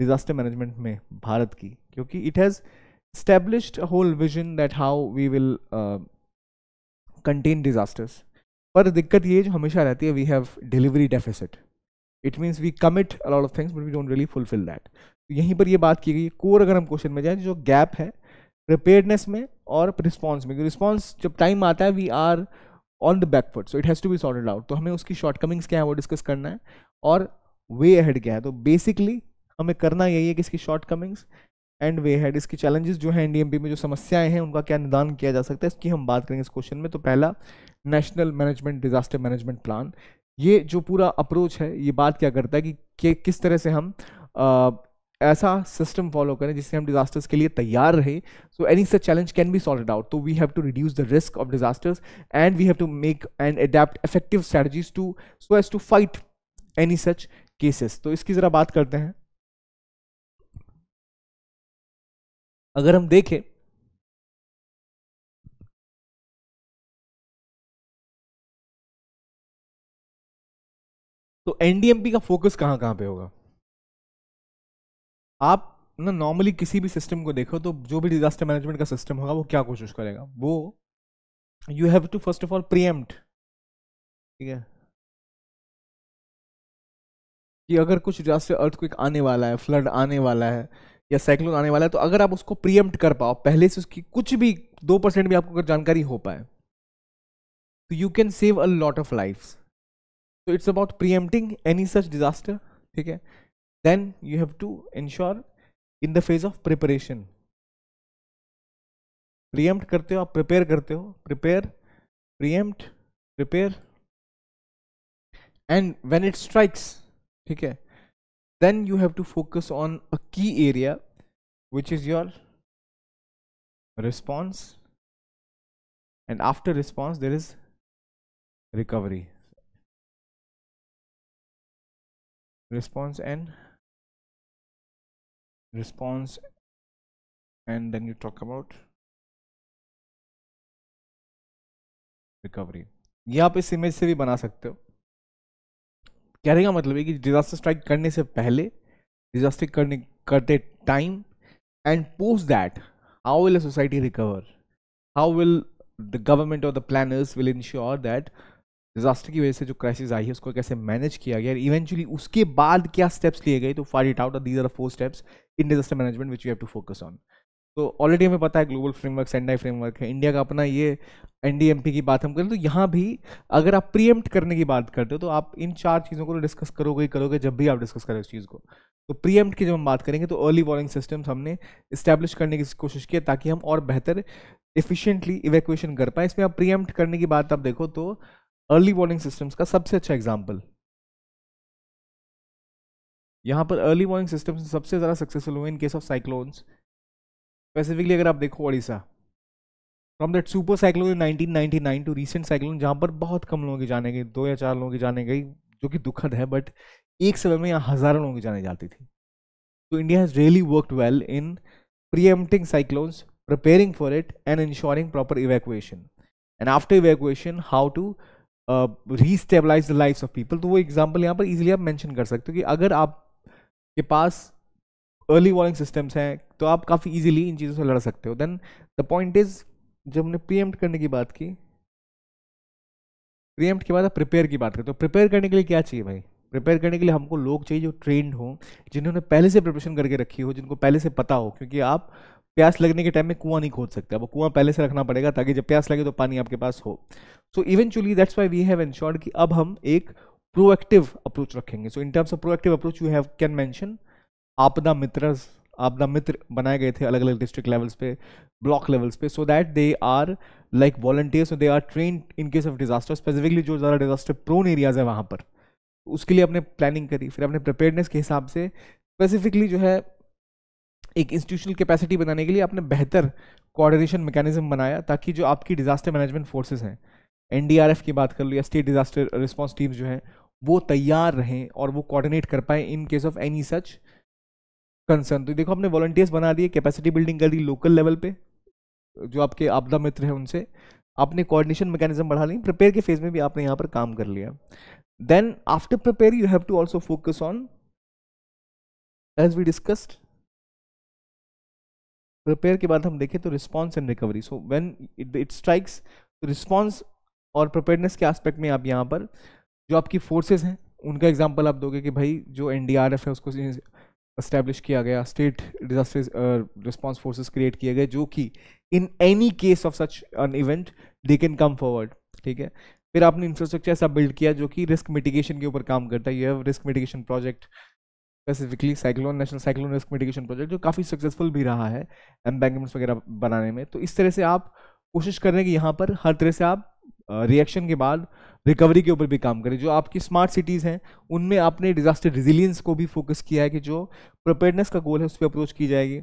disaster management में भारत की क्योंकि it has established a whole vision that how we will contain disasters पर दिक्कत ये जो हमेशा रहती है we have delivery deficit it means we commit a lot of things but we don't really fulfil that यहीं पर ये बात की गई कोर अगर हम क्वेश्चन में जाएं जो गैप है प्रिपेयरनेस में और रिस्पॉन्स में रिस्पॉन्स जब टाइम आता है we are on the backfoot so it has to be sorted out तो हमें उसकी शॉर्टकमिंग्स क्या है वो डिस्कस करना है और वे अहेड क्या है तो बेसिकली हमें करना यही है कि इसकी शॉर्टकमिंग्स एंड वे हैड इसकी चैलेंजेस जो है एनडीएमपी में जो समस्याएं हैं उनका क्या निदान किया जा सकता है इसकी हम बात करेंगे इस क्वेश्चन में तो पहला national management disaster management plan ये जो पूरा अप्रोच है ये बात क्या करता है कि किस तरह से हम ऐसा सिस्टम फॉलो करें जिससे हम डिजास्टर्स के लिए तैयार रहें so any such challenge can be solve out तो we have to reduce the risk of disasters and we have to make and adapt effective strategies to so as to fight any such cases तो इसकी ज़रा बात करते हैं अगर हम देखें तो एनडीएमपी का फोकस कहां कहां पे होगा आप ना नॉर्मली किसी भी सिस्टम को देखो तो जो भी डिजास्टर मैनेजमेंट का सिस्टम होगा वो क्या कोशिश करेगा वो you have to first of all preempt ठीक है कि अगर कुछ डिजास्टर अर्थ आने वाला है फ्लड आने वाला है या साइक्लोन आने वाला है तो अगर आप उसको प्रियम्प्ट कर पाओ पहले से उसकी कुछ भी दो परसेंट भी आपको अगर जानकारी हो पाए तो you can save a lot of life तो it's about preempting any such disaster ठीक है then you have to ensure in the phase of preparation Preempt करते हो आप prepare करते हो prepare, preempt, prepare. And when it strikes, ठीक है then you have to focus on a key area which is your response and after response there is recovery response and response and then you talk about recovery ये आप इस image से भी बना सकते हो कहने का मतलब है कि डिजास्टर स्ट्राइक करने से पहले डिजास्टर करने करते time and post that how will a society recover how will the government और the planners will ensure that disaster की वजह से जो क्राइसिस आई है उसको कैसे मैनेज किया गया इवेंचुअली उसके बाद क्या स्टेप्स लिए गए to fight it out these are four steps in disaster management which you have to focus on तो ऑलरेडी हमें पता है ग्लोबल फ्रेमवर्क सेंडाई फ्रेमवर्क है इंडिया का अपना ये एन की बात हम करें तो यहाँ भी अगर आप प्रीएम्प्ट करने की बात करते हो तो आप इन चार चीज़ों को डिस्कस तो करोगे ही करोगे जब भी आप डिस्कस करें इस चीज़ को तो प्रीएम्प्ट की जब हम बात करेंगे तो अर्ली वार्निंग सिस्टम्स हमने इस्टेब्लिश करने की कोशिश की है ताकि हम और बेहतर इफिशियंटली इवैक्यूएशन कर पाए इसमें आप प्रीएम्प्ट करने की बात आप देखो तो अर्ली वार्निंग सिस्टम्स का सबसे अच्छा एग्जाम्पल यहां पर अर्ली वार्निंग सिस्टम सबसे ज़्यादा सक्सेसफुल हुए in case of cyclones specifically अगर आप देखो Odisha from that super cyclone in 1999 to recent cyclone जहां पर बहुत कम लोगों की जाने गई दो या चार लोगों की जाने गई जो कि दुखद है बट एक समय में यहाँ हज़ारों लोगों की जाने जाती थी तो India has really worked well in preempting cyclones preparing for it and ensuring proper evacuation and after evacuation how to restabilise the life of people तो वो एग्जाम्पल यहाँ पर इजिली आप मैंशन कर सकते हो कि अगर आप के पास अर्ली वॉर्निंग सिस्टम्स हैं तो आप काफ़ी ईजिली इन चीज़ों से लड़ सकते हो देन द पॉइंट इज जब हमने प्रीएम्प्ट करने की बात की प्रीएम्प्ट के बाद आप प्रिपेयर की बात करें तो प्रिपेयर करने के लिए क्या चाहिए भाई प्रिपेयर करने के लिए हमको लोग चाहिए जो ट्रेंड हों जिन्होंने पहले से प्रिपरेशन करके रखी हो जिनको पहले से पता हो क्योंकि आप प्यास लगने के टाइम में कुआं नहीं खोद सकते अब कुआं पहले से रखना पड़ेगा ताकि जब प्यास लगे तो पानी आपके पास हो so eventually that's why we have ensured कि अब हम एक प्रोएक्टिव अप्रोच रखेंगे so in terms of proactive approach you have can mention Aapda Mitra Aapda Mitra बनाए गए थे अलग अलग डिस्ट्रिक्ट लेवल्स पे ब्लॉक लेवल्स पे so that they are like volunteers they are train in case of disaster specifically जो ज़्यादा डिजास्टर प्रोन एरियाज है वहाँ पर उसके लिए अपने प्लानिंग करी फिर अपने प्रिपेयरनेस के हिसाब से स्पेसिफिकली जो है एक इंस्टीट्यूशनल कैपेसिटी बनाने के लिए आपने बेहतर कोऑर्डिनेशन मैकेनिज्म बनाया ताकि जो आपकी डिजास्टर मैनेजमेंट फोर्सेज हैं एनडीआरएफ की बात कर लो या स्टेट डिजास्टर रिस्पॉन्स टीम्स जो हैं वो तैयार रहें और वो कोऑर्डिनेट कर पाए in case of any such concern तो देखो आपने वॉल्टियर्स बना दिए कैपेसिटी बिल्डिंग कर दी लोकल लेवल पे जो आपके आपदा मित्र हैं उनसे आपने कोऑर्डिनेशन मैकेनिज्म बढ़ा ली प्रिपेयर के फेज में भी आपने यहाँ पर काम कर लिया then after prepare you have to also focus on as we discussed repair के बाद हम देखें तो response and recovery so when it strikes response और प्रिपेयरनेस के एस्पेक्ट में आप यहाँ पर जो आपकी फोर्सेज हैं उनका एग्जाम्पल आप दोगे कि भाई जो एन है उसको इस्टेब्लिश किया गया state disaster response forces create किए गए जो कि in any case of such an event they can come forward ठीक है फिर आपने इंफ्रास्ट्रक्चर ऐसा बिल्ड किया जो कि रिस्क मिटिगेशन के ऊपर काम करता है you have risk mitigation project specifically cyclone national cyclone risk mitigation project जो काफ़ी सक्सेसफुल भी रहा है एम्बैंकमेंट्स वगैरह बनाने में तो इस तरह से आप कोशिश कर रहे हैं कि यहाँ पर हर तरह से आप रिएक्शन के बाद रिकवरी के ऊपर भी काम करें जो आपकी स्मार्ट सिटीज़ हैं उनमें आपने डिजास्टर रिजिलियंस को भी फोकस किया है कि जो प्रपेयरनेस का गोल है उस पर अप्रोच की जाएगी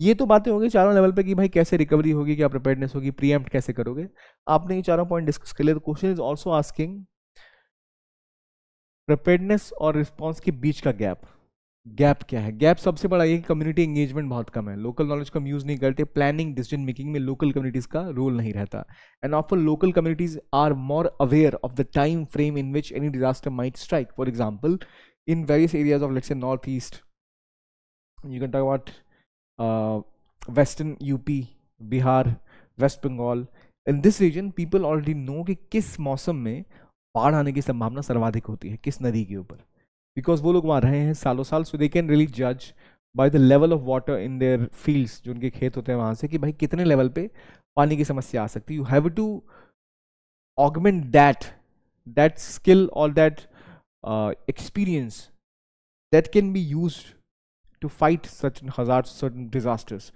ये तो बातें होंगी चारों लेवल पे कि भाई कैसे रिकवरी होगी क्या प्रिपेयरनेस होगी प्रीएम्प्ट कैसे करोगे आपने ये चारों पॉइंट डिस्कस कर लिए question is also asking preparedness और रिस्पॉन्स के बीच का गैप गैप क्या है गैप सबसे बड़ा ये कम्युनिटी एंगेजमेंट बहुत कम है लोकल नॉलेज को हम यूज़ नहीं करते प्लानिंग डिसीजन मेकिंग में लोकल कम्युनिटीज़ का रोल नहीं रहता and of local communities are more aware of the time frame in which any disaster might strike for example in various areas of let's a North East you can talk about western UP Bihar West Bengal in this region people already know कि किस मौसम में बाढ़ आने की संभावना सर्वाधिक होती है किस नदी के ऊपर बिकॉज वो लोग वहाँ रहे हैं सालों साल सो दे कैन रियली जज by the level of water in their fields जो उनके खेत होते हैं वहाँ से कि भाई कितने लेवल पे पानी की समस्या आ सकती है you have to augment that that skill और that experience that can be use to fight such hazard certain disasters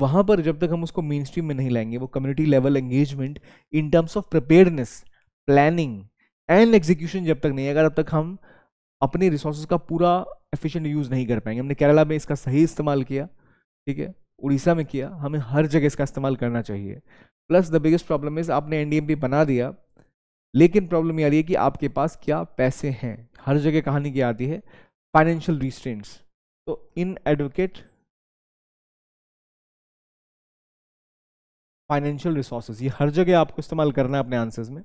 वहाँ पर जब तक हम उसको मेन स्ट्रीम में नहीं लाएंगे वो community level engagement in terms of preparedness planning and execution जब तक नहीं अगर अब तक हम अपने रिसोर्स का पूरा एफिशिएंट यूज़ नहीं कर पाएंगे हमने केरला में इसका सही इस्तेमाल किया ठीक है उड़ीसा में किया हमें हर जगह इसका इस्तेमाल करना चाहिए plus the biggest problem is आपने एन बना दिया लेकिन प्रॉब्लम ये आ रही है कि आपके पास क्या पैसे हैं हर जगह कहानी की आती है फाइनेंशियल रिस्ट्रेंट्स तो इन एडवोकेट फाइनेंशियल रिसोर्सेज ये हर जगह आपको इस्तेमाल करना है अपने आंसर्स में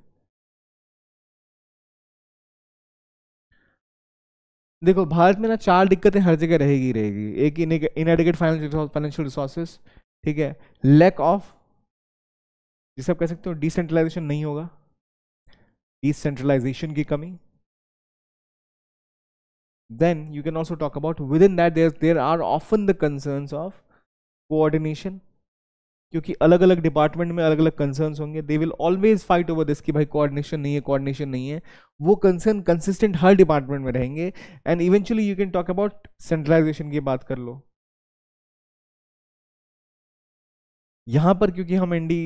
देखो भारत में ना चार दिक्कतें हर जगह रहेगी रहेगी एक इनएडिकेट फाइनेंशियल रिसोर्सेस ठीक है लैक ऑफ जिसे आप कह सकते हो डिसेंट्रलाइजेशन नहीं होगा डिसेंट्रलाइजेशन की कमी then you can also talk about within that there are often the concern of coordination क्योंकि अलग अलग डिपार्टमेंट में अलग अलग कंसर्न होंगे they will always fight over this कि भाई कोऑर्डिनेशन नहीं है कोऑर्डिनेशन नहीं है वो कंसर्न कंसिस्टेंट हर डिपार्टमेंट में रहेंगे and eventually you can talk about centralisation की बात कर लो यहां पर क्योंकि हम एनडी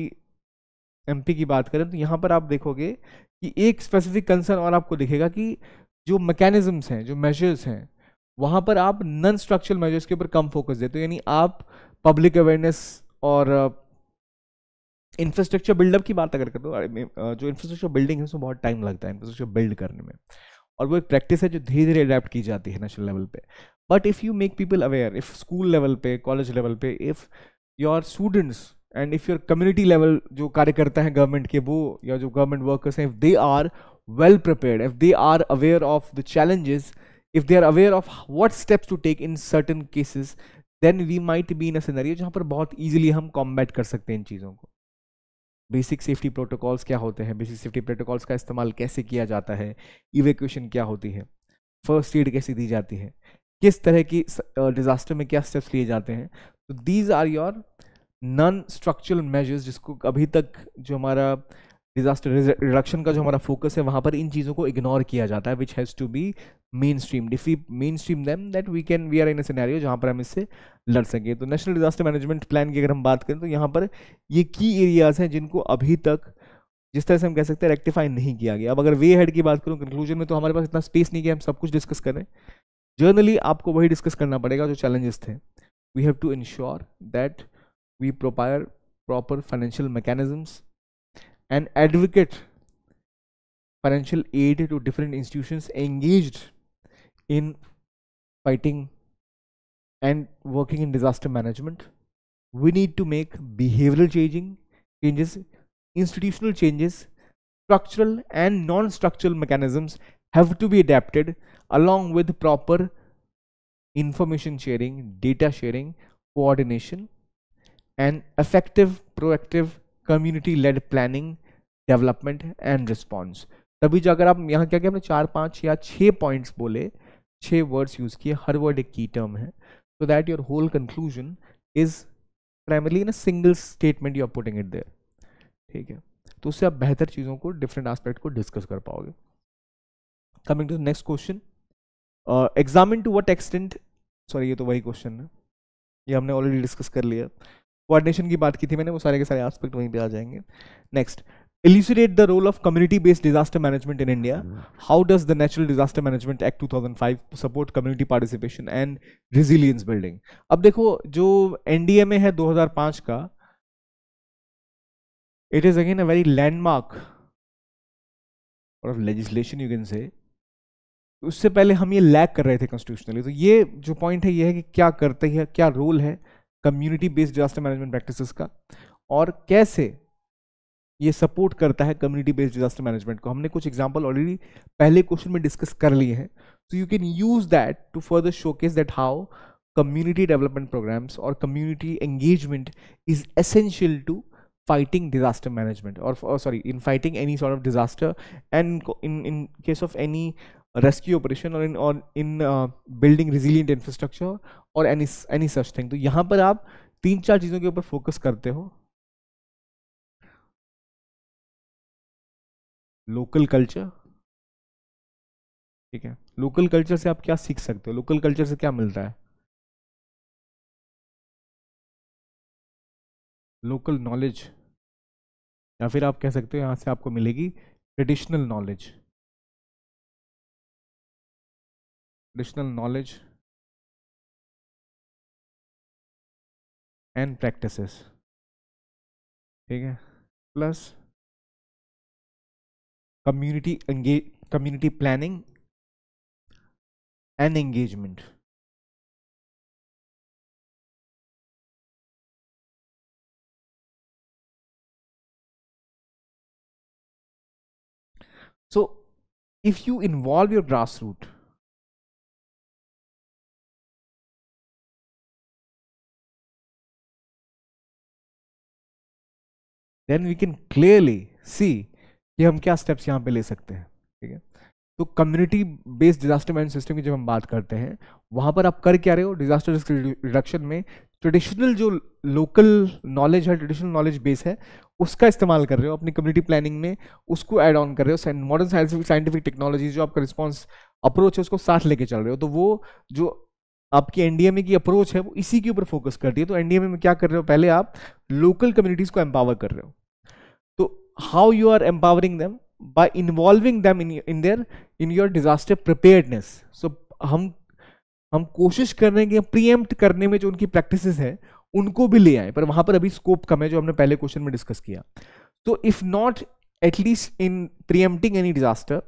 एम पी की बात करें तो यहां पर आप देखोगे कि एक स्पेसिफिक कंसर्न और आपको दिखेगा कि जो मैकेनिज्म्स हैं जो मेजर्स हैं वहां पर आप नॉन स्ट्रक्चरल मेजर्स के ऊपर कम फोकस देते हो यानी आप पब्लिक अवेयरनेस और इंफ्रास्ट्रक्चर बिल्डअप की बात अगर करो जो इंफ्रास्ट्रक्चर बिल्डिंग है उसमें बहुत टाइम लगता है इंफ्रास्ट्रक्चर बिल्ड करने में और वो एक प्रैक्टिस है जो धीरे धीरे अडेप्ट की जाती है नेशनल लेवल पे but if you make people aware if school level पे कॉलेज लेवल पे if your students and if your community level जो कार्यकर्ता हैं गवर्नमेंट के वो या जो गवर्नमेंट वर्कर्स हैं if they are well prepared if they are aware of the challenges if they are aware of what steps to take in certain cases then we might be in a scenario पर बहुत easily हम combat कर सकते हैं इन चीज़ों को basic safety protocols क्या होते हैं बेसिक सेफ्टी प्रोटोकॉल्स का इस्तेमाल कैसे किया जाता है इवेक्यूशन क्या होती है फर्स्ट एड कैसे दी जाती है किस तरह की डिज़ास्टर uh, में क्या स्टेप्स लिए जाते हैं तो these are your non structural measures जिसको अभी तक जो हमारा डिजास्टर रिडक्शन का जो हमारा फोकस है वहाँ पर इन चीज़ों को इग्नोर किया जाता है which has to be mainstream you mainstream them that we can we are in a scenario जहाँ पर हम इससे लड़ सकें तो नेशनल डिजास्टर मैनेजमेंट प्लान की अगर हम बात करें तो यहाँ पर ये की एरियाज़ हैं जिनको अभी तक जिस तरह से हम कह सकते हैं रेक्टिफाई नहीं किया गया अब अगर वे हेड की बात करूँ कंक्लूजन में तो हमारे पास इतना स्पेस नहीं कि हम सब कुछ डिस्कस करें जर्नली आपको वही डिस्कस करना पड़ेगा जो चैलेंजेस थे we have to ensure that we proper proper financial mechanism and advocate financial aid to different institutions engaged in fighting and working in disaster management. We need to make behavioral changing changes, institutional changes, structural and non-structural mechanisms have to be adapted along with proper information sharing, data sharing, coordination and effective proactive community led planning development and response तभी जो अगर आप यहाँ क्या क्या हमने चार पाँच या छः पॉइंट्स बोले छः वर्ड्स यूज़ किए हर वर्ड एक की टर्म है so that your whole conclusion is primarily in a single statement you are putting it there ठीक है तो उससे आप बेहतर चीज़ों को डिफरेंट आस्पेक्ट को डिस्कस कर पाओगे coming to next question examine to what extent sorry ये तो वही क्वेश्चन है ये हमने ऑलरेडी डिस्कस कर लिया कोऑर्डिनेशन की बात की थी मैंने वो सारे के सारे एस्पेक्ट वहीं पे आ जाएंगे next elucidate the role of community based disaster management in India how does the natural disaster management act 2005 support community participation and resilience building अब देखो जो एनडीएमए है 2005 का it is again a very landmark of legislation you can say उससे पहले हम ये lag कर रहे थे कॉन्स्टिट्यूशनली तो ये जो पॉइंट है ये है कि क्या करते हैं क्या रोल है community based disaster management practices का और कैसे ये सपोर्ट करता है कम्युनिटी बेस्ड डिजास्टर मैनेजमेंट को हमने कुछ एग्जाम्पल ऑलरेडी पहले क्वेश्चन में डिस्कस कर लिए हैं so you can use that to further showcase that how community development programs or community engagement is essential to fighting disaster management or, or, sorry in fighting any sort of disaster and in in case of any rescue operation और in और in building resilient infrastructure और any any such thing तो यहाँ पर आप तीन चार चीज़ों के ऊपर फोकस करते हो लोकल कल्चर ठीक है लोकल कल्चर से आप क्या सीख सकते हो लोकल कल्चर से क्या मिलता है लोकल नॉलेज या फिर आप कह सकते हो यहाँ से आपको मिलेगी traditional knowledge additional knowledge and practices, ठीक है plus community engage community planning and so if you involve your grassroots then we can clearly see कि हम क्या स्टेप्स यहाँ पे ले सकते हैं ठीक है तो community based disaster manage system की जब हम बात करते हैं वहाँ पर आप कर क्या रहे हो डिजास्टर रिस्क रिडक्शन में ट्रेडिशनल जो लोकल नॉलेज है ट्रेडिशनल नॉलेज बेस है उसका इस्तेमाल कर रहे हो अपनी कम्युनिटी प्लानिंग में उसको ऐड ऑन कर रहे हो मॉडर्न साइंटिफिक साइंटिफिक टेक्नोलॉजी जो आपका रिस्पॉन्स अप्रोच है उसको साथ लेके चल रहे हो तो वो जो आपकी एनडीएमए की अप्रोच है वो इसी के ऊपर फोकस करती है तो एनडीएमए में क्या कर रहे हो पहले आप लोकल कम्युनिटीज को एम्पावर कर रहे हो तो how you are empowering them by involving them in in their in your disaster preparedness so हम हम कोशिश कर रहे हैं कि प्रीएम्प्ट करने में जो उनकी प्रैक्टिस हैं उनको भी ले आए पर वहां पर अभी स्कोप कम है जो हमने पहले क्वेश्चन में डिस्कस किया तो if not at least in preempting any disaster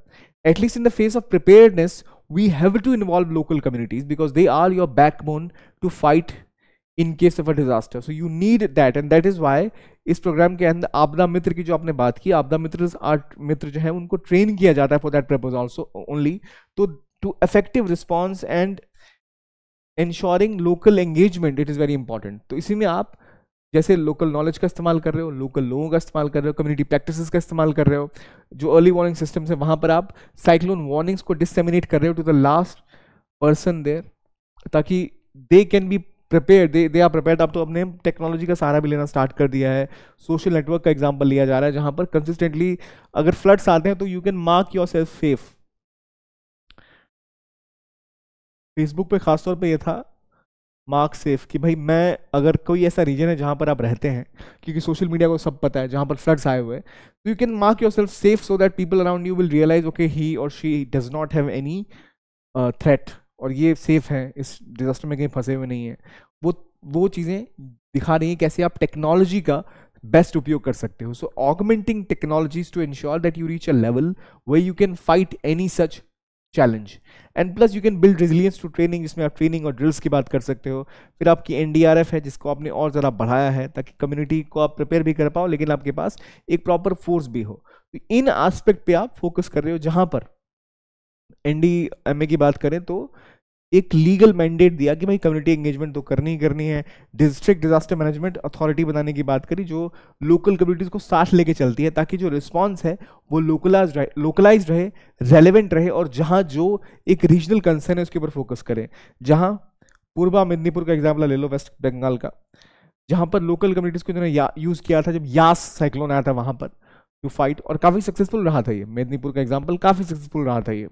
at least in the face of preparedness we have to involve local communities because they are your backbone to fight in case of a disaster so you need that and that is why इस programme के अंदर आपदा मित्र की जो आपने बात की आपदा मित्र आर्ट मित्र जो है उनको ट्रेन किया जाता है for that purpose also only तो to effective response and ensuring local engagement it is very important तो इसी में आप जैसे लोकल नॉलेज का इस्तेमाल कर रहे हो लोकल लोगों का इस्तेमाल कर रहे हो कम्युनिटी प्रैक्टिसेस का इस्तेमाल कर रहे हो जो अर्ली वार्निंग सिस्टम है वहां पर आप साइक्लोन वार्निंग्स को डिसमिनेट कर रहे हो to the last person there ताकि they can be prepare they they are prepare आप तो अपने टेक्नोलॉजी का सहारा भी लेना स्टार्ट कर दिया है सोशल नेटवर्क का एग्जाम्पल लिया जा रहा है जहां पर कंसिस्टेंटली अगर फ्लड्स आते हैं तो you can mark yourself safe Facebook पे खासतौर पे ये था मार्क सेफ कि भाई मैं अगर कोई ऐसा रीजन है जहाँ पर आप रहते हैं क्योंकि सोशल मीडिया को सब पता है जहाँ पर फ्लड्स आए हुए हैं तो you can mark yourself safe so that people around you will realise okay he और she does not have any threat और ये सेफ है इस डिजास्टर में कहीं फंसे हुए नहीं है वो वो चीज़ें दिखा रही हैं कैसे आप टेक्नोलॉजी का बेस्ट उपयोग कर सकते हो so augmenting technologies to ensure that you reach a level way you can fight any such challenge and plus you can build resilience to training जिसमें आप ट्रेनिंग और ड्रिल्स की बात कर सकते हो फिर आपकी एन है जिसको आपने और ज़्यादा बढ़ाया है ताकि कम्युनिटी को आप प्रिपेयर भी कर पाओ लेकिन आपके पास एक प्रॉपर फोर्स भी हो तो इन आस्पेक्ट पे आप फोकस कर रहे हो जहाँ पर एन की बात करें तो एक लीगल मैंडेट दिया कि भाई कम्युनिटी एंगेजमेंट तो करनी ही करनी है डिस्ट्रिक्ट डिजास्टर मैनेजमेंट अथॉरिटी बनाने की बात करी जो लोकल कम्युनिटीज़ को साथ लेके चलती है ताकि जो रिस्पॉन्स है वो लोकलाइज रहे लोकलाइज रहे रेलिवेंट रहे और जहाँ जो एक रीजनल कंसर्न है उसके ऊपर फोकस करें जहाँ पूर्वा मेदनीपुर का एग्जाम्पल ले लो वेस्ट बंगाल का जहाँ पर लोकल कम्युनिटीज़ को इन्होंने यूज़ किया था जब यास साइक्लोन आया था वहाँ पर टू फाइट और काफ़ी सक्सेसफुल रहा था ये मेदनीपुर का एग्जाम्पल काफ़ी सक्सेसफुल रहा था ये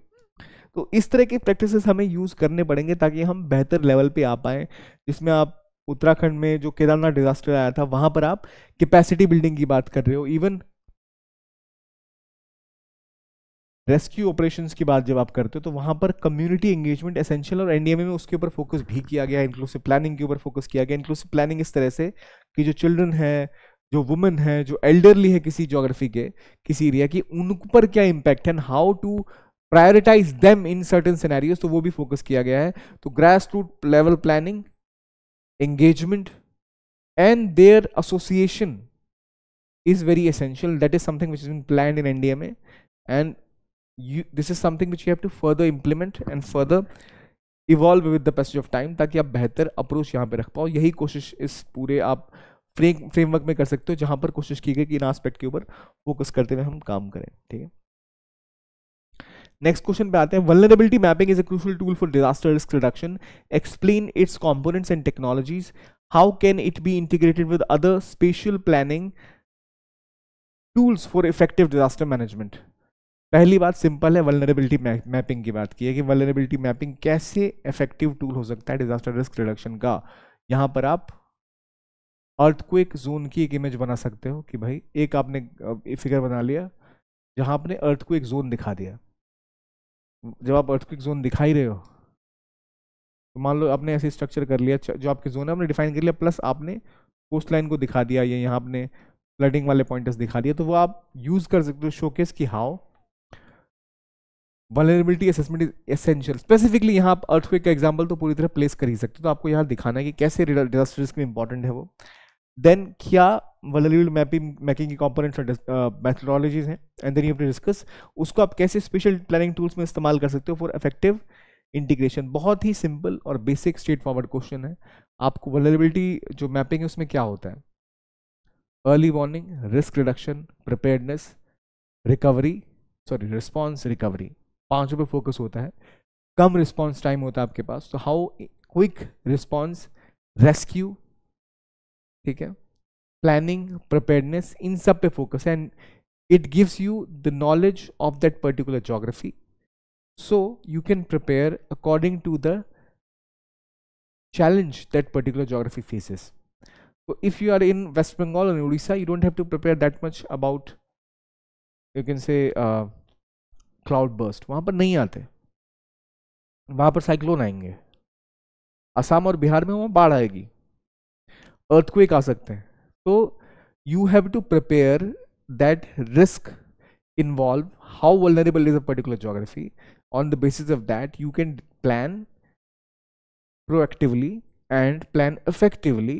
तो इस तरह के प्रैक्टिसेस हमें यूज़ करने पड़ेंगे ताकि हम बेहतर लेवल पे आ पाएँ जिसमें आप उत्तराखंड में जो केदारनाथ डिजास्टर आया था वहाँ पर आप कैपेसिटी बिल्डिंग की बात कर रहे हो इवन रेस्क्यू ऑपरेशंस की बात जब आप करते हो तो वहाँ पर कम्युनिटी एंगेजमेंट एसेंशियल और एनडीएमए में उसके ऊपर फोकस भी किया गया इंक्लूसिव प्लानिंग के ऊपर फोकस किया गया इंक्लूसिव प्लानिंग इस तरह से कि जो चिल्ड्रन है जो वुमेन है जो एल्डरली है किसी जोग्राफी के किसी एरिया की उन पर क्या इम्पैक्ट है how to prioritise them in certain scenarios तो वो भी फोकस किया गया है तो grass root level planning engagement and their association very essential that is something which is in plan in India में and you this is something which you have to further implement and further evolve with the passage of time ताकि आप बेहतर approach यहाँ पे रख पाओ यही कोशिश इस पूरे आप फ्रेम फ्रेमवर्क में कर सकते हो जहाँ पर कोशिश की गई कि इन आस्पेक्ट के ऊपर फोकस करते हुए हम काम करें ठीक है नेक्स्ट क्वेश्चन पे आते हैं vulnerability mapping is a crucial tool for disaster risk reduction explain its components and technologies how can it be integrated with other spatial planning tools for effective disaster management पहली बात simple है vulnerability mapping की बात की है कि vulnerability mapping कैसे effective tool हो सकता है डिजास्टर रिस्क रिडक्शन का यहाँ पर आप अर्थक्वेक जोन की एक इमेज बना सकते हो कि भाई एक आपने फिगर बना लिया जहाँ आपने अर्थक्वेक जोन दिखा दिया जब आप अर्थक्विक जोन दिखाई रहे हो तो मान लो आपने ऐसे स्ट्रक्चर कर लिया जो आपके जोन है आपने डिफाइन कर लिया प्लस आपने कोस्ट लाइन को दिखा दिया या यहाँ आपने फ्लडिंग वाले पॉइंटर्स दिखा दिया तो वो आप यूज़ कर सकते हो शोकेस की how vulnerability assessment is essential specifically यहाँ आप अर्थक्विक का एग्जाम्पल तो पूरी तरह प्लेस कर ही सकते हो तो आपको यहाँ दिखाना है कि कैसे डिजास्टर के लिए इंपॉर्टेंट है वो then क्या वललीड मैपिंग मैकिंग की कॉम्पोनेंट्स और मैथडोलॉजीज हैं and then you to discuss उसको आप कैसे स्पेशल प्लानिंग टूल्स में इस्तेमाल कर सकते हो फॉर इफेक्टिव इंटीग्रेशन बहुत ही सिंपल और बेसिक स्ट्रेट फॉरवर्ड क्वेश्चन है आपको वेलेबिलिटी जो मैपिंग है उसमें क्या होता है early warning risk reduction preparedness recovery sorry response recovery पांचों पे फोकस होता है कम रिस्पॉन्स टाइम होता है आपके पास तो हाउ क्विक रिस्पॉन्स रेस्क्यू ठीक है प्लानिंग प्रिपेयरनेस इन सब पे focus and it gives you the knowledge of that particular geography so you can prepare according to the challenge that particular geography faces if you are in West Bengal and Orissa you don't have to prepare that much about you can say cloudburst वहां पर नहीं आते वहां पर cyclone आएंगे असम और बिहार में वहां बाढ़ आएगी अर्थक्वेक आ सकते हैं तो you have to prepare that risk involve how वेबल is a particular geography on the basis of that you can plan proactively and plan effectively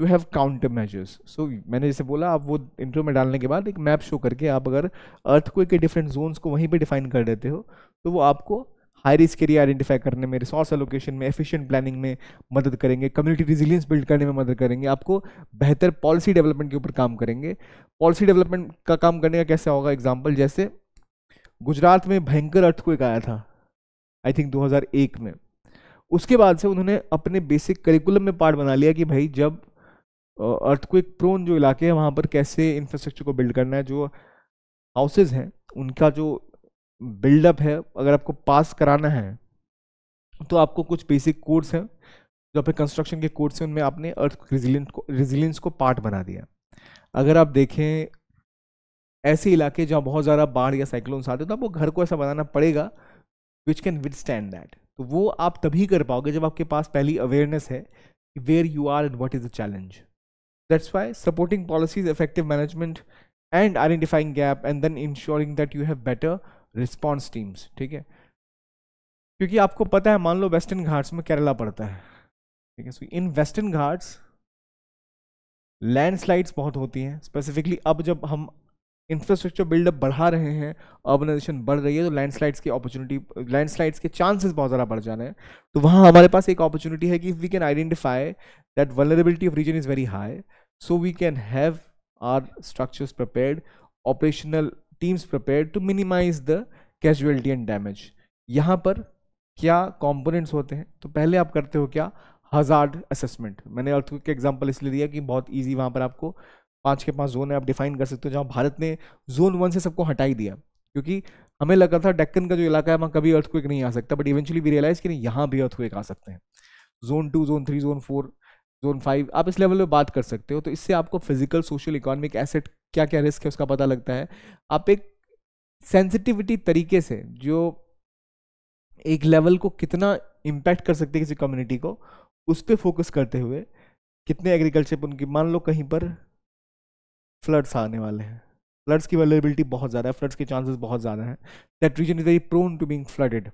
you have counter measures so मैंने जैसे बोला आप वो इंटरव्यू में डालने के बाद एक मैप शो करके आप अगर अर्थक्वेक के डिफरेंट जोन्स को वहीं पर डिफाइन कर देते हो तो वो आपको हाई रिस्क एरिया आइडेंटिफाई करने में रिसोर्स एलोकेशन में एफिशिएंट प्लानिंग में मदद करेंगे कम्युनिटी रिजिलियंस बिल्ड करने में मदद करेंगे आपको बेहतर पॉलिसी डेवलपमेंट के ऊपर काम करेंगे पॉलिसी डेवलपमेंट का काम करने का कैसा होगा एग्जाम्पल जैसे गुजरात में भयंकर अर्थ को आया था आई थिंक दो में उसके बाद से उन्होंने अपने बेसिक करिकुलम में पार्ट बना लिया कि भाई जब अर्थ एक प्रोन जो इलाके हैं वहाँ पर कैसे इंफ्रास्ट्रक्चर को बिल्ड करना है जो हाउसेज हैं उनका जो बिल्डअप है अगर आपको पास कराना है तो आपको कुछ बेसिक कोर्स हैं जो आपके कंस्ट्रक्शन के कोर्स हैं उनमें आपने अर्थ रिजिलियंस को रिजिलियंस को पार्ट बना दिया अगर आप देखें ऐसे इलाके जहाँ बहुत ज़्यादा बाढ़ या साइक्लोन्स आते हैं तो आपको घर को ऐसा बनाना पड़ेगा which can withstand that तो वो आप तभी कर पाओगे जब आपके पास पहली अवेयरनेस है where you are and what is the challenge that's why supporting policies effective management and identifying gap and then ensuring that you have better response teams ठीक है क्योंकि आपको पता है मान लो वेस्टर्न घाट्स में केरला पड़ता है ठीक है so in Western Ghats landslides बहुत होती हैं स्पेसिफिकली अब जब हम इंफ्रास्ट्रक्चर बिल्डअप बढ़ा रहे हैं अर्बनाइजेशन बढ़ रही है तो लैंडस्लाइड्स की अपॉर्चुनिटी लैंडस्लाइड्स के चांसेस बहुत ज़्यादा बढ़ जा रहे हैं तो वहाँ हमारे पास एक अपॉर्चुनिटी है कि we can identify that vulnerability of region is very high so we can have our structures prepared operational teams prepare to minimise the casualty and damage यहाँ पर क्या कॉम्पोनेंट्स होते हैं तो पहले आप करते हो क्या हजार्ड असेसमेंट मैंने अर्थक्वेक के एग्जाम्पल इसलिए दिया कि बहुत ईजी वहाँ पर आपको पाँच के पाँच जोन है आप डिफाइन कर सकते हो जहाँ भारत ने जोन वन से सबको हटाई दिया क्योंकि हमें लगा था डेक्कन का जो इलाका है वहाँ कभी अर्थक्वेक नहीं आ सकता बट इवेंचुअली भी रियलाइज कि नहीं यहाँ भी अर्थक्वेक आ सकते हैं zone two zone three zone four zone five आप इस लेवल पे बात कर सकते हो तो इससे आपको फिजिकल सोशल इकोनॉमिक एसेट क्या क्या रिस्क है उसका पता लगता है आप एक सेंसिटिविटी तरीके से जो एक लेवल को कितना इम्पैक्ट कर सकते हैं किसी कम्युनिटी को उस पर फोकस करते हुए कितने एग्रीकल्चर पर उनकी मान लो कहीं पर फ्लड्स आने वाले हैं फ्लड्स की अवेलेबिलिटी बहुत ज़्यादा है फ्लड्स के चांसेस बहुत ज़्यादा हैं that region is very prone to being flooded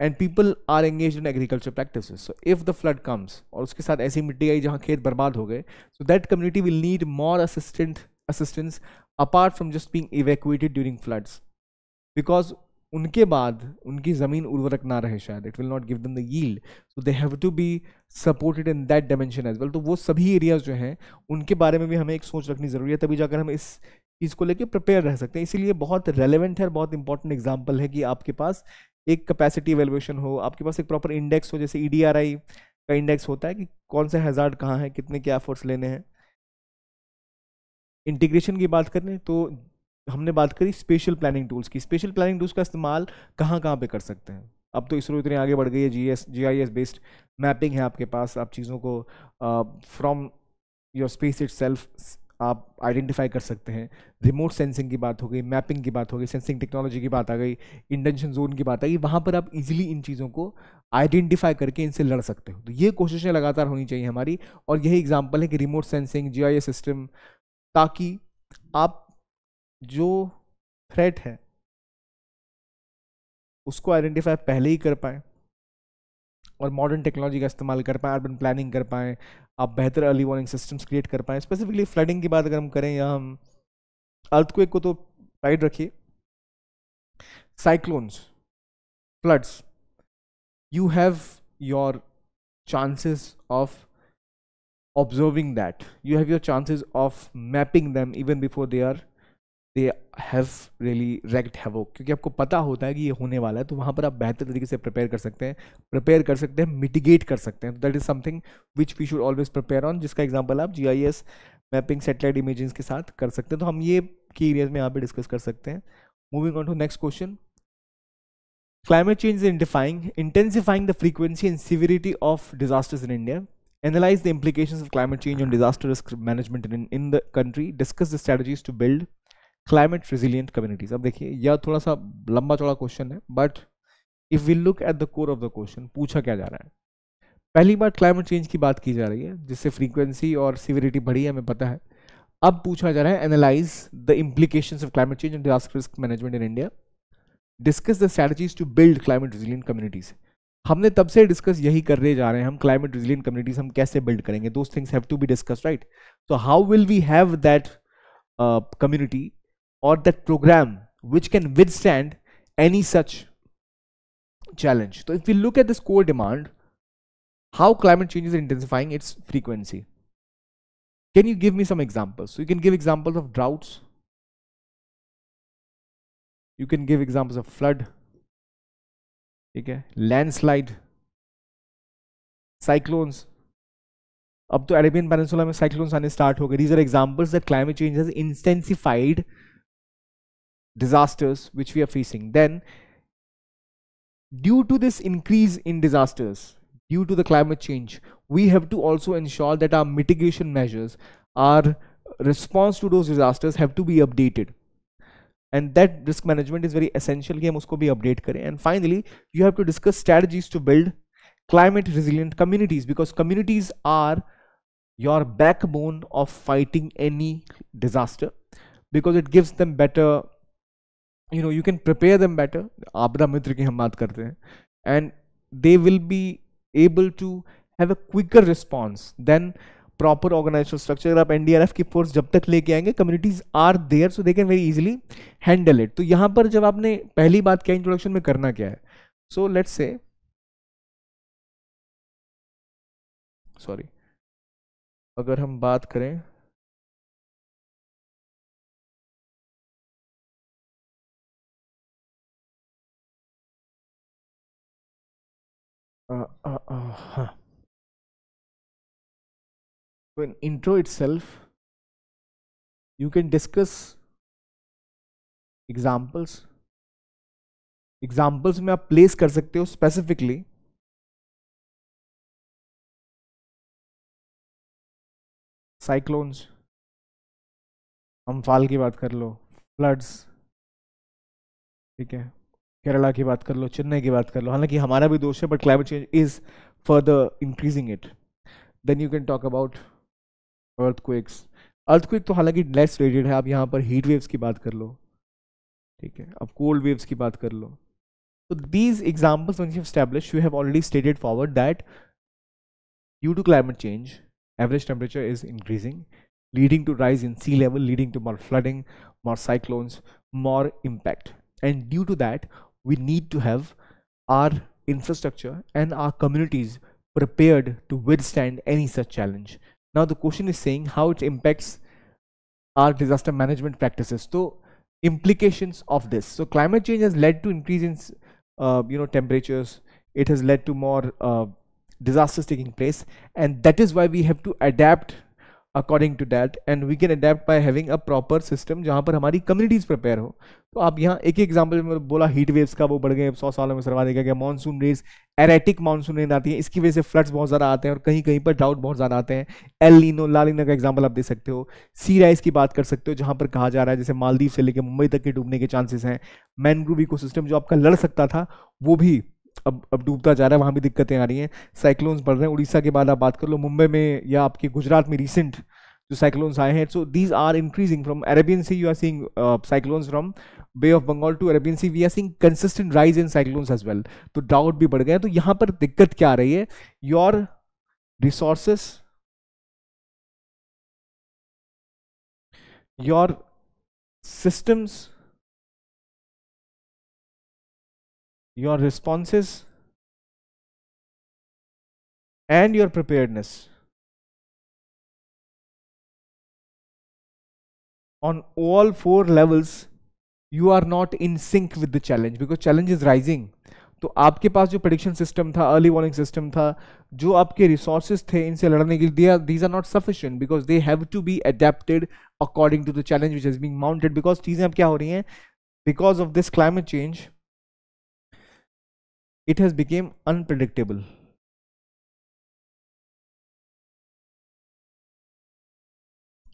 and people are engage in agriculture practice so if the flood comes और उसके साथ ऐसी मिट्टी आई जहाँ खेत बर्बाद हो गए so that community will need more assistant assistance apart from just being evacuated during floods because उनके बाद उनकी ज़मीन उर्वरक ना रहे शायद it will not give them the yield so they have to be supported in that dimension as well तो वो सभी एरियाज जो हैं उनके बारे में भी हमें एक सोच रखनी ज़रूरी है तभी जाकर हम इस चीज़ को लेकर प्रिपेयर रह सकते हैं इसीलिए बहुत रेलिवेंट है बहुत इंपॉर्टेंट एग्जाम्पल है कि आपके पास एक कैपेसिटी एवेलुएशन हो आपके पास एक प्रॉपर इंडेक्स हो जैसे ई e का इंडेक्स होता है कि कौन सा हजार कहाँ है कितने क्या एफर्ट्स लेने हैं इंटीग्रेशन की बात करें तो हमने बात करी स्पेशल प्लानिंग टूल्स की स्पेशल प्लानिंग टूल्स का इस्तेमाल कहाँ कहाँ पे कर सकते हैं अब तो इसरो इतनी आगे बढ़ गई है G S G I S based mapping है आपके पास आप चीज़ों को from your space itself आप आइडेंटिफाई कर सकते हैं रिमोट सेंसिंग की बात हो गई मैपिंग की बात हो गई सेंसिंग टेक्नोलॉजी की बात आ गई इंटेंशन जोन की बात आ गई वहाँ पर आप इजीली इन चीज़ों को आइडेंटिफाई करके इनसे लड़ सकते हो तो ये कोशिशें लगातार होनी चाहिए हमारी और यही एग्जाम्पल है कि रिमोट सेंसिंग जी सिस्टम ताकि आप जो थ्रेट है उसको आइडेंटिफाई पहले ही कर पाए और मॉडर्न टेक्नोलॉजी का इस्तेमाल कर पाए अर्बन प्लानिंग कर पाए आप बेहतर अर्ली वार्निंग सिस्टम्स क्रिएट कर पाए स्पेसिफिकली फ्लडिंग की बात अगर हम करें या हम अर्थ को एक को तो साइड रखिए cyclones floods you have your chances of observing that you have your chances of mapping them even before they are they have really wrecked havoc क्योंकि आपको पता होता है कि ये होने वाला है तो वहाँ पर आप बेहतर तरीके से प्रिपेयर कर सकते हैं प्रिपेयर कर सकते हैं मिटिगेट कर सकते हैं that is something which we should always prepare on जिसका एग्जाम्पल आप जी मैपिंग सेटेलाइट इमेजेस के साथ कर सकते हैं तो हम ये की एरियाज में यहाँ पर डिस्कस कर सकते हैं moving on to next question climate change is defying intensifying the frequency and severity of disasters in India analyze the implications of climate change on disaster risk management in, in the country, discuss the strategies to build climate resilient communities. अब देखिए यह थोड़ा सा लंबा चौड़ा question है but if we look at the core of the question पूछा क्या जा रहा है पहली बार क्लाइमेट चेंज की बात की जा रही है जिससे फ्रीक्वेंसी और सिविरिटी बढ़ी है हमें पता है अब पूछा जा रहा है analyse the implication of climate change and disaster risk management in India discuss the strategies to build climate resilient communities हमने तब से डिस्कस यही कर रहे जा रहे हैं हम क्लाइमेट रिजिलियंट कम्युनिटीज हम कैसे बिल्ड करेंगे दो things have to be discuss right तो how will we have that community और that programme which can withstand any such challenge तो if you look at this core demand how climate change is intensifying its frequency can you give me some examples you can give examples of droughts you can give examples of flood ठीक है landslide cyclones अब तो Arabian पेनसोला में cyclones आने start हो गए these are examples that climate change has intensified disasters which we are facing then due to this increase in disasters due to the climate change we have to also ensure that our mitigation measures our response to those disasters have to be updated and that risk management is very essential game हम उसको update करें and finally you have to discuss strategies to build climate resilient communities because communities are your backbone of fighting any disaster because it gives them better you know you can prepare them better आपदा मित्र की हम बात करते hain, and they will be able to have a quicker response than proper organisation structure अगर आप NDRF की force जब तक लेके आएंगे communities are there so they can very easily handle it तो यहां पर जब आपने पहली बात क्या इंट्रोडक्शन में करना क्या है सो लेट्स से सॉरी अगर हम बात करें हाँ so in intro itself you can discuss examples examples में आप प्लेस कर सकते हो स्पेसिफिकली साइक्लोन्स अम्फाल की बात कर लो फ्लड्स ठीक है केरला की बात कर लो चेन्नई की बात कर लो हालांकि हमारा भी दोष है but climate change is further increasing it then you can talk about earthquakes earthquake तो हालांकि लेस रेडिएट है आप यहाँ पर हीट वेव्स की बात कर लो ठीक है अब कोल्ड वेव्स की बात कर लो तो these examples one establish you have already stated forward that due to climate change average temperature is increasing leading to rise in sea level leading to more flooding more cyclones more impact and due to that we need to have our infrastructure and our communities prepared to withstand any such challenge Now the question is saying how it impacts our disaster management practices. So implications of this. So climate change has led to increase in uh, you know temperatures. It has led to more uh, disasters taking place, and that is why we have to adapt according to that and we can adapt by having a proper system जहाँ पर हमारी communities prepare हो तो आप यहाँ एक example में बोला हीट वेव्स का वो बढ़ गए सौ सालों में सरवा देगा गया monsoon rains erratic monsoon rains आती है इसकी वजह से फ्लड्स बहुत ज़्यादा आते हैं और कहीं कहीं पर डाउट बहुत ज़्यादा आते हैं एल लीनो लालिनो का एग्जाम्पल आप दे सकते हो सी राइज की बात कर सकते हो जहाँ पर कहा जा रहा है जैसे मालदीव से लेकर मुंबई तक के डूबने के चांसेस हैं मैनग्रूव इको जो आपका लड़ सकता था वो भी अब अब डूबता जा रहा है वहाँ भी दिक्कतें आ रही हैं साइक्लोन्स बढ़ रहे हैं उड़ीसा के बाद आप बात कर लो मुंबई में या आपके गुजरात में रिसेंट जो साइक्लोन्स आए हैं so these are increasing from Arabian Sea you are seeing cyclones from Bay of Bengal to Arabian Sea we are seeing consistent rise in cyclones as well तो डाउट भी बढ़ गए तो यहाँ पर दिक्कत क्या आ रही है your resources your systems your responses and your preparedness on all four levels you are not in sync with the challenge because challenge is rising तो आपके पास जो प्रडिक्शन सिस्टम था अर्ली वार्निंग सिस्टम था जो आपके रिसोर्सेज थे इनसे लड़ने के लिए these are not sufficient because they have to be adapted according to the challenge which is being mounted because चीज़ें अब क्या हो रही हैं because of this climate change it has become unpredictable.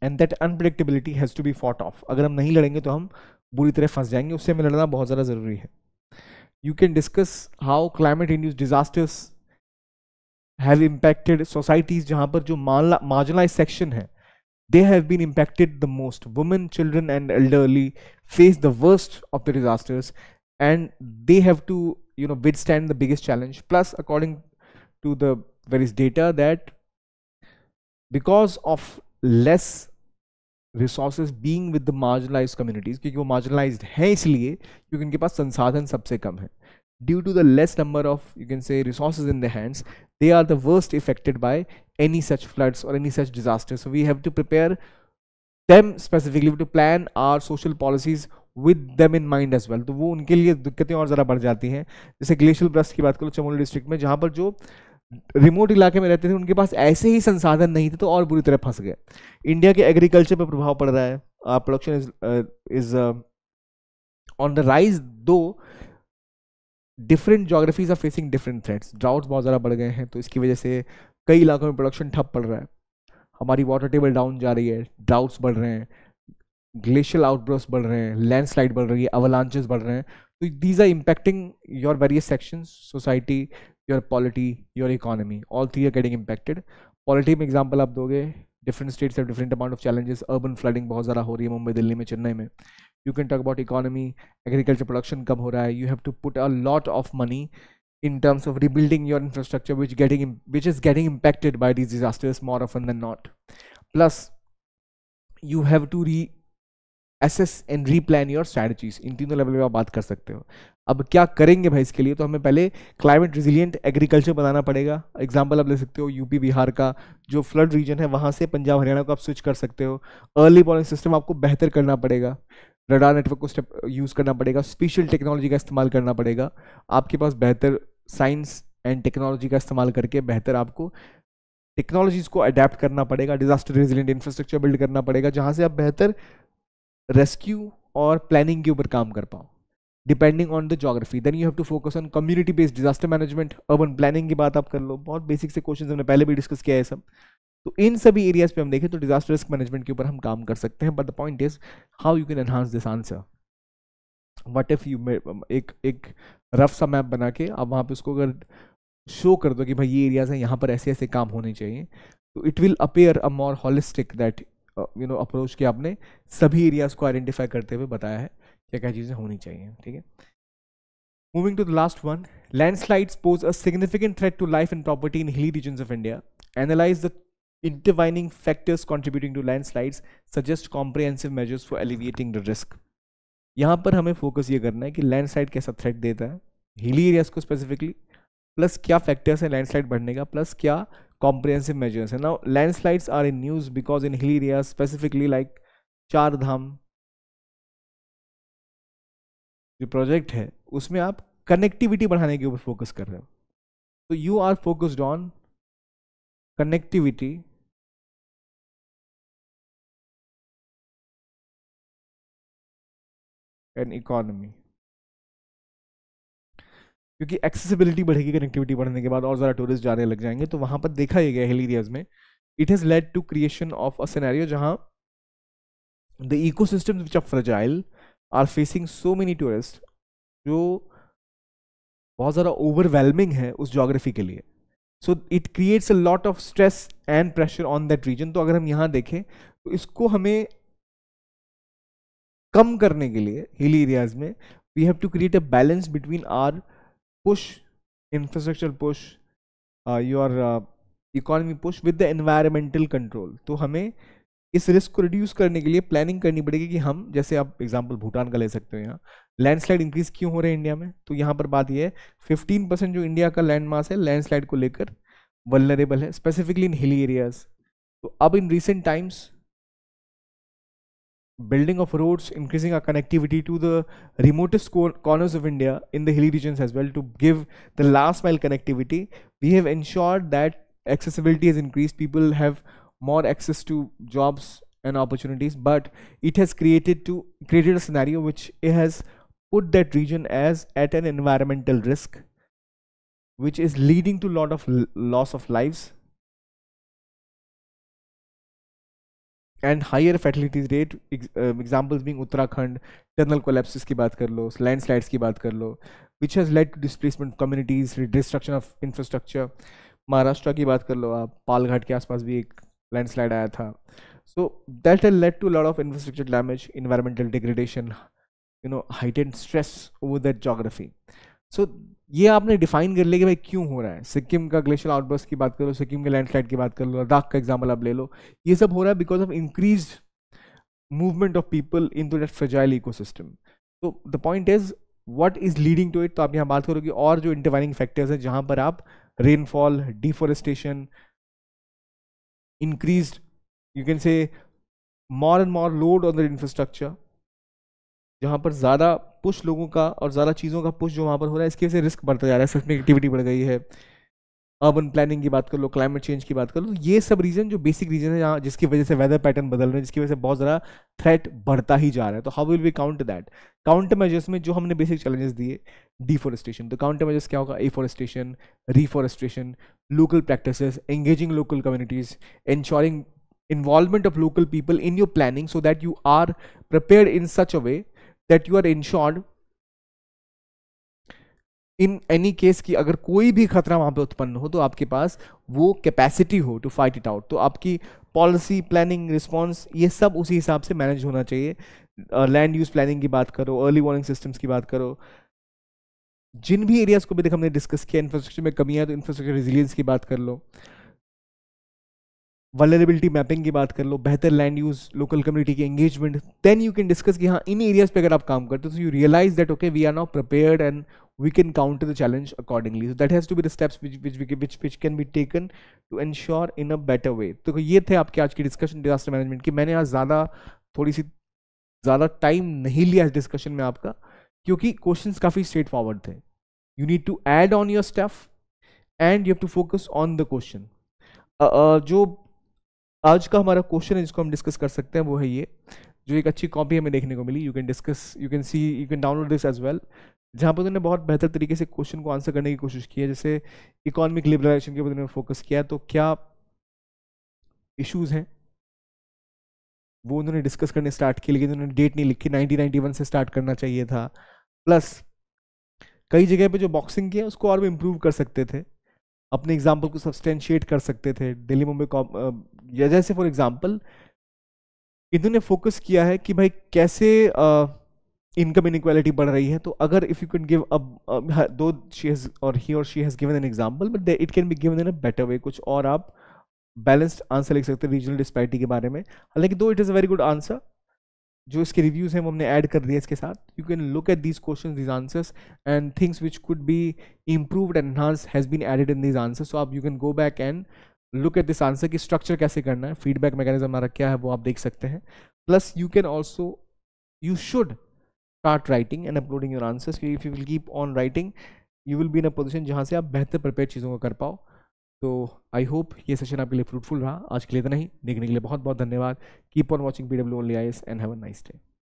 And that unpredictability has to be fought off. अगर हम नहीं लड़ेंगे तो हम बुरी तरह फंस जाएंगे उससे हमें लड़ना बहुत ज़्यादा ज़रूरी You can discuss how climate induced disasters have impacted societies जहाँ पर marginalized section they have been impacted the most. Women, children and elderly face the worst of the disasters and they have to you know withstand the biggest challenge plus according to the various data that because of less resources being with the marginalized communities because they are marginalized that's why you can get sansadhan sabse kam due to the less number of you can say resources in their hands they are the worst affected by any such floods or any such disasters so we have to prepare them specifically to plan our social policies with them in mind as well तो वो उनके लिए दिक्कतें और ज़्यादा बढ़ जाती हैं जैसे ग्लेशियल ब्रस्ट की बात करो चमोली डिस्ट्रिक्ट में जहाँ पर जो रिमोट इलाके में रहते थे उनके पास ऐसे ही संसाधन नहीं थे तो और बुरी तरह फंस गए इंडिया के एग्रीकल्चर पर प्रभाव पड़ रहा है production is is on the rise though different geographies are facing different threats droughts बहुत ज़्यादा बढ़ गए हैं तो इसकी वजह से कई इलाकों में प्रोडक्शन ठप पड़ रहा है हमारी वाटर टेबल डाउन जा रही है ड्राउट्स बढ़ रहे हैं ग्लेशियल आउटब्रस्ट बढ़ रहे हैं लैंडस्लाइड बढ़ रही है अवलांचेस बढ़ रहे हैं तो these are impacting your various sections society your polity your economy all three are getting impacted polity में एग्जाम्पल आप दोगे different states have different amount of challenges urban flooding बहुत ज़्यादा हो रही है मुंबई दिल्ली में चेन्नई में you can talk about economy agriculture production कम हो रहा है you have to put a lot of money in terms of rebuilding your infrastructure which getting which is getting impacted by these disasters more often than not plus you have to reassess and replan your strategies in तीनों level पे आप बात कर सकते हो अब क्या करेंगे भाई इसके लिए तो हमें पहले क्लाइमेट रिजिलियंट एग्रीकल्चर बनाना पड़ेगा एग्जाम्पल आप ले सकते हो यूपी बिहार का जो फ्लड रीजन है वहाँ से पंजाब हरियाणा को आप स्विच कर सकते हो अर्ली वार्निंग सिस्टम आपको बेहतर करना पड़ेगा रडार नेटवर्क को स्टेप यूज़ करना पड़ेगा स्पेशल टेक्नोलॉजी का इस्तेमाल करना पड़ेगा आपके पास बेहतर साइंस एंड टेक्नोलॉजी का इस्तेमाल करके बेहतर आपको टेक्नोलॉजीज़ को अडेप्ट करना पड़ेगा डिजास्टर रेजिलेंट इंफ्रास्ट्रक्चर बिल्ड करना पड़ेगा जहाँ से आप बेहतर रेस्क्यू और प्लानिंग के ऊपर काम कर पाओ depending on the geography then you have to focus on community based disaster management urban planning की बात आप कर लो बहुत बेसिक से क्वेश्चन हमने पहले भी डिस्कस किया है सब तो इन सभी एरियाज पे हम देखें तो डिजास्टर रिस्क मैनेजमेंट के ऊपर हम काम कर सकते हैं but the point is how you can enhance this answer what if you एक एक रफ सा मैप बना के आप वहाँ पे उसको अगर शो कर दो कि भाई ये एरियाज हैं यहाँ पर ऐसे ऐसे काम होने चाहिए तो it will appear a more holistic that you know approach के आपने सभी एरियाज को आइडेंटिफाई करते हुए बताया है क्या क्या चीजें होनी चाहिए ठीक है moving to the last one landslide pose a significant threat to life and property in hilly region of India analyse the intertwining factors contributing to landslides suggest comprehensive measures for alleviating the risk यहाँ पर हमें focus ये करना है कि land slide कैसा threat देता है हिली एरियाज को स्पेसिफिकली प्लस क्या फैक्टर्स हैं लैंडस्लाइड बढ़ने का प्लस क्या comprehensive measures. And now landslides are in news because in hilly areas, specifically like चार धाम जो प्रोजेक्ट है उसमें आप कनेक्टिविटी बढ़ाने के ऊपर फोकस कर रहे हो तो you are focused on connectivity and economy क्योंकि एक्सेसिबिलिटी बढ़ेगी कनेक्टिविटी बढ़ने के बाद और ज़्यादा टूरिस्ट जाने लग जाएंगे तो वहाँ पर देखा ही गया हिल एरियाज़ में it has led to creation of a scenario जहाँ the ecosystem which are fragile are facing so many tourist जो बहुत ज़्यादा ओवरवेलमिंग है उस जोग्राफी के लिए so it creates a lot of stress and pressure on that region तो अगर हम यहाँ देखें तो इसको हमें कम करने के लिए हिली एरियाज़ में we have to create a balance between our push infrastructure push uh, your uh, economy push with the environmental control तो हमें इस रिस्क को रिड्यूस करने के लिए प्लानिंग करनी पड़ेगी कि हम जैसे आप एग्जांपल भूटान का ले सकते हो यहाँ लैंडस्लाइड इंक्रीज क्यों हो रहे हैं इंडिया में तो यहाँ पर बात यह है फिफ्टीन परसेंट जो इंडिया का लैंड मास है लैंडस्लाइड को लेकर वलनरेबल है स्पेसिफिकली इन हिली एरियाज तो अब in recent times building of roads, increasing our connectivity to the remotest corners of India in the hilly regions as well to give the last mile connectivity. We have ensured that accessibility has increased. People have more access to jobs and opportunities, but it has created to created a scenario which has put that region as at an environmental risk, which is leading to lot of loss of lives and higher fatalities rate examples being Uttarakhand tunnel collapses की बात कर लो landslides की बात कर लो which has led to displacement communities destruction of infrastructure Maharashtra की बात कर लो आप पालघाट के आसपास भी एक लैंडस्लाइड आया था so that has led to lot of infrastructure damage environmental degradation you know height and stress over that geography so ये आपने डिफाइन कर लिया कि भाई क्यों हो रहा है सिक्किम का ग्लेशियर आउटबर्स की बात कर लो सिक्किम के लैंडस्लाइड की बात कर लो लद्दाख का एग्जाम्पल आप ले लो ये सब हो रहा है because of increase movement of people into that fragile eco तो the point is what is leading to it तो आप यहाँ बात करोगे और जो इंटरवाइनिंग फैक्टर्स हैं जहाँ पर आप rainfall deforestation increase you can say more and more load on the infrastructure जहाँ पर ज़्यादा पुश लोगों का और ज़्यादा चीज़ों का पुश जो वहाँ पर हो रहा है इसकी वजह से रिस्क बढ़ता जा रहा है सस्मिक एक्टिविटी बढ़ गई है अर्बन प्लानिंग की बात कर लो क्लाइमेट चेंज की बात कर लो ये सब रीज़न जो बेसिक रीज़न है जहाँ जिसकी वजह से वेदर पैटर्न बदल रहे हैं जिसकी वजह से बहुत ज़्यादा थ्रेट बढ़ता ही जा रहा है तो how will we count that counter measures में जो हमने बेसिक चैलेंजेस दिए डिफॉरेस्टेशन तो काउंटर मेजर्स क्या होगा afforestation reforestation local practice engaging local communities ensuring involvement of local people in your planning so that you are prepare in such a way that you are ensured in any case की अगर कोई भी खतरा वहां पे उत्पन्न हो तो आपके पास वो कैपेसिटी हो टू फाइट इट आउट तो आपकी पॉलिसी प्लानिंग रिस्पॉन्स ये सब उसी हिसाब से मैनेज होना चाहिए लैंड यूज प्लानिंग की बात करो अर्ली वार्निंग सिस्टम्स की बात करो जिन भी एरियाज को भी देख हमने डिस्कस किया इंफ्रास्ट्रक्चर में कमियां तो इंफ्रास्ट्रक्चर रिजिलियंस की बात कर लो वलरेबिलिटी मैपिंग की बात कर लो बेहतर लैंड यूज लोकल कम्युनिटी की engagement then you can discuss कि हाँ इन एरियाज पे अगर आप काम करते हो तो you realise that okay we are now prepared and we can counter the challenge accordingly so has to be the steps which which which which which can be taken to ensure तो ये थे आपके आज की discussion disaster management की मैंने आज ज़्यादा थोड़ी सी ज़्यादा टाइम नहीं लिया इस डिस्कशन में आपका क्योंकि क्वेश्चन काफ़ी स्ट्रेट फॉरवर्ड थे you need to add on your stuff and you have to focus on the question जो आज का हमारा क्वेश्चन है जिसको हम डिस्कस कर सकते हैं वो है ये जो एक अच्छी कॉपी हमें देखने को मिली you can discuss you can see you can download this as well जहाँ पर उन्होंने बहुत बेहतर तरीके से क्वेश्चन को आंसर करने की कोशिश की है जैसे इकोनॉमिक लिबरलाइजेशन के ऊपर उन्होंने फोकस किया तो क्या इश्यूज हैं वो उन्होंने डिस्कस करने स्टार्ट किए लेकिन उन्होंने डेट नहीं लिखी 1991 से स्टार्ट करना चाहिए था प्लस कई जगह पे जो बॉक्सिंग की है उसको और भी इम्प्रूव कर सकते थे अपने एग्जाम्पल को सब्सटेंशिएट कर सकते थे दिल्ली मुंबई या जैसे फॉर एग्जाम्पल इन्होंने फोकस किया है कि भाई कैसे इनकम इनक्वालिटी बढ़ रही है तो अगर इफ़ यू कैन गिव अब दो शी हैज़ और ही और she has given an example but it can be given in a better way कुछ और आप बैलेंस्ड आंसर लिख सकते हैं रीजनल डिस्पैरिटी के बारे में हालांकि though it is a very good answer जो इसके रिव्यूज़ हैं वो हमने ऐड कर दिए इसके साथ you can look at these question these answers and things which could be improved and enhance has been added in these answer so आप you can go back and look at this answer की structure कैसे करना है feedback mechanism हमारा क्या है वो आप देख सकते हैं plus you can also you should start writing and uploading your answers if you will keep on writing you will be in a position जहाँ से आप बेहतर प्रिपेयर चीज़ों को कर पाओ तो आई होप ये सेशन आपके लिए फ्रूटफुल रहा आज के लिए इतना ही देखने के लिए बहुत बहुत धन्यवाद keep on watching P W only S and have a nice day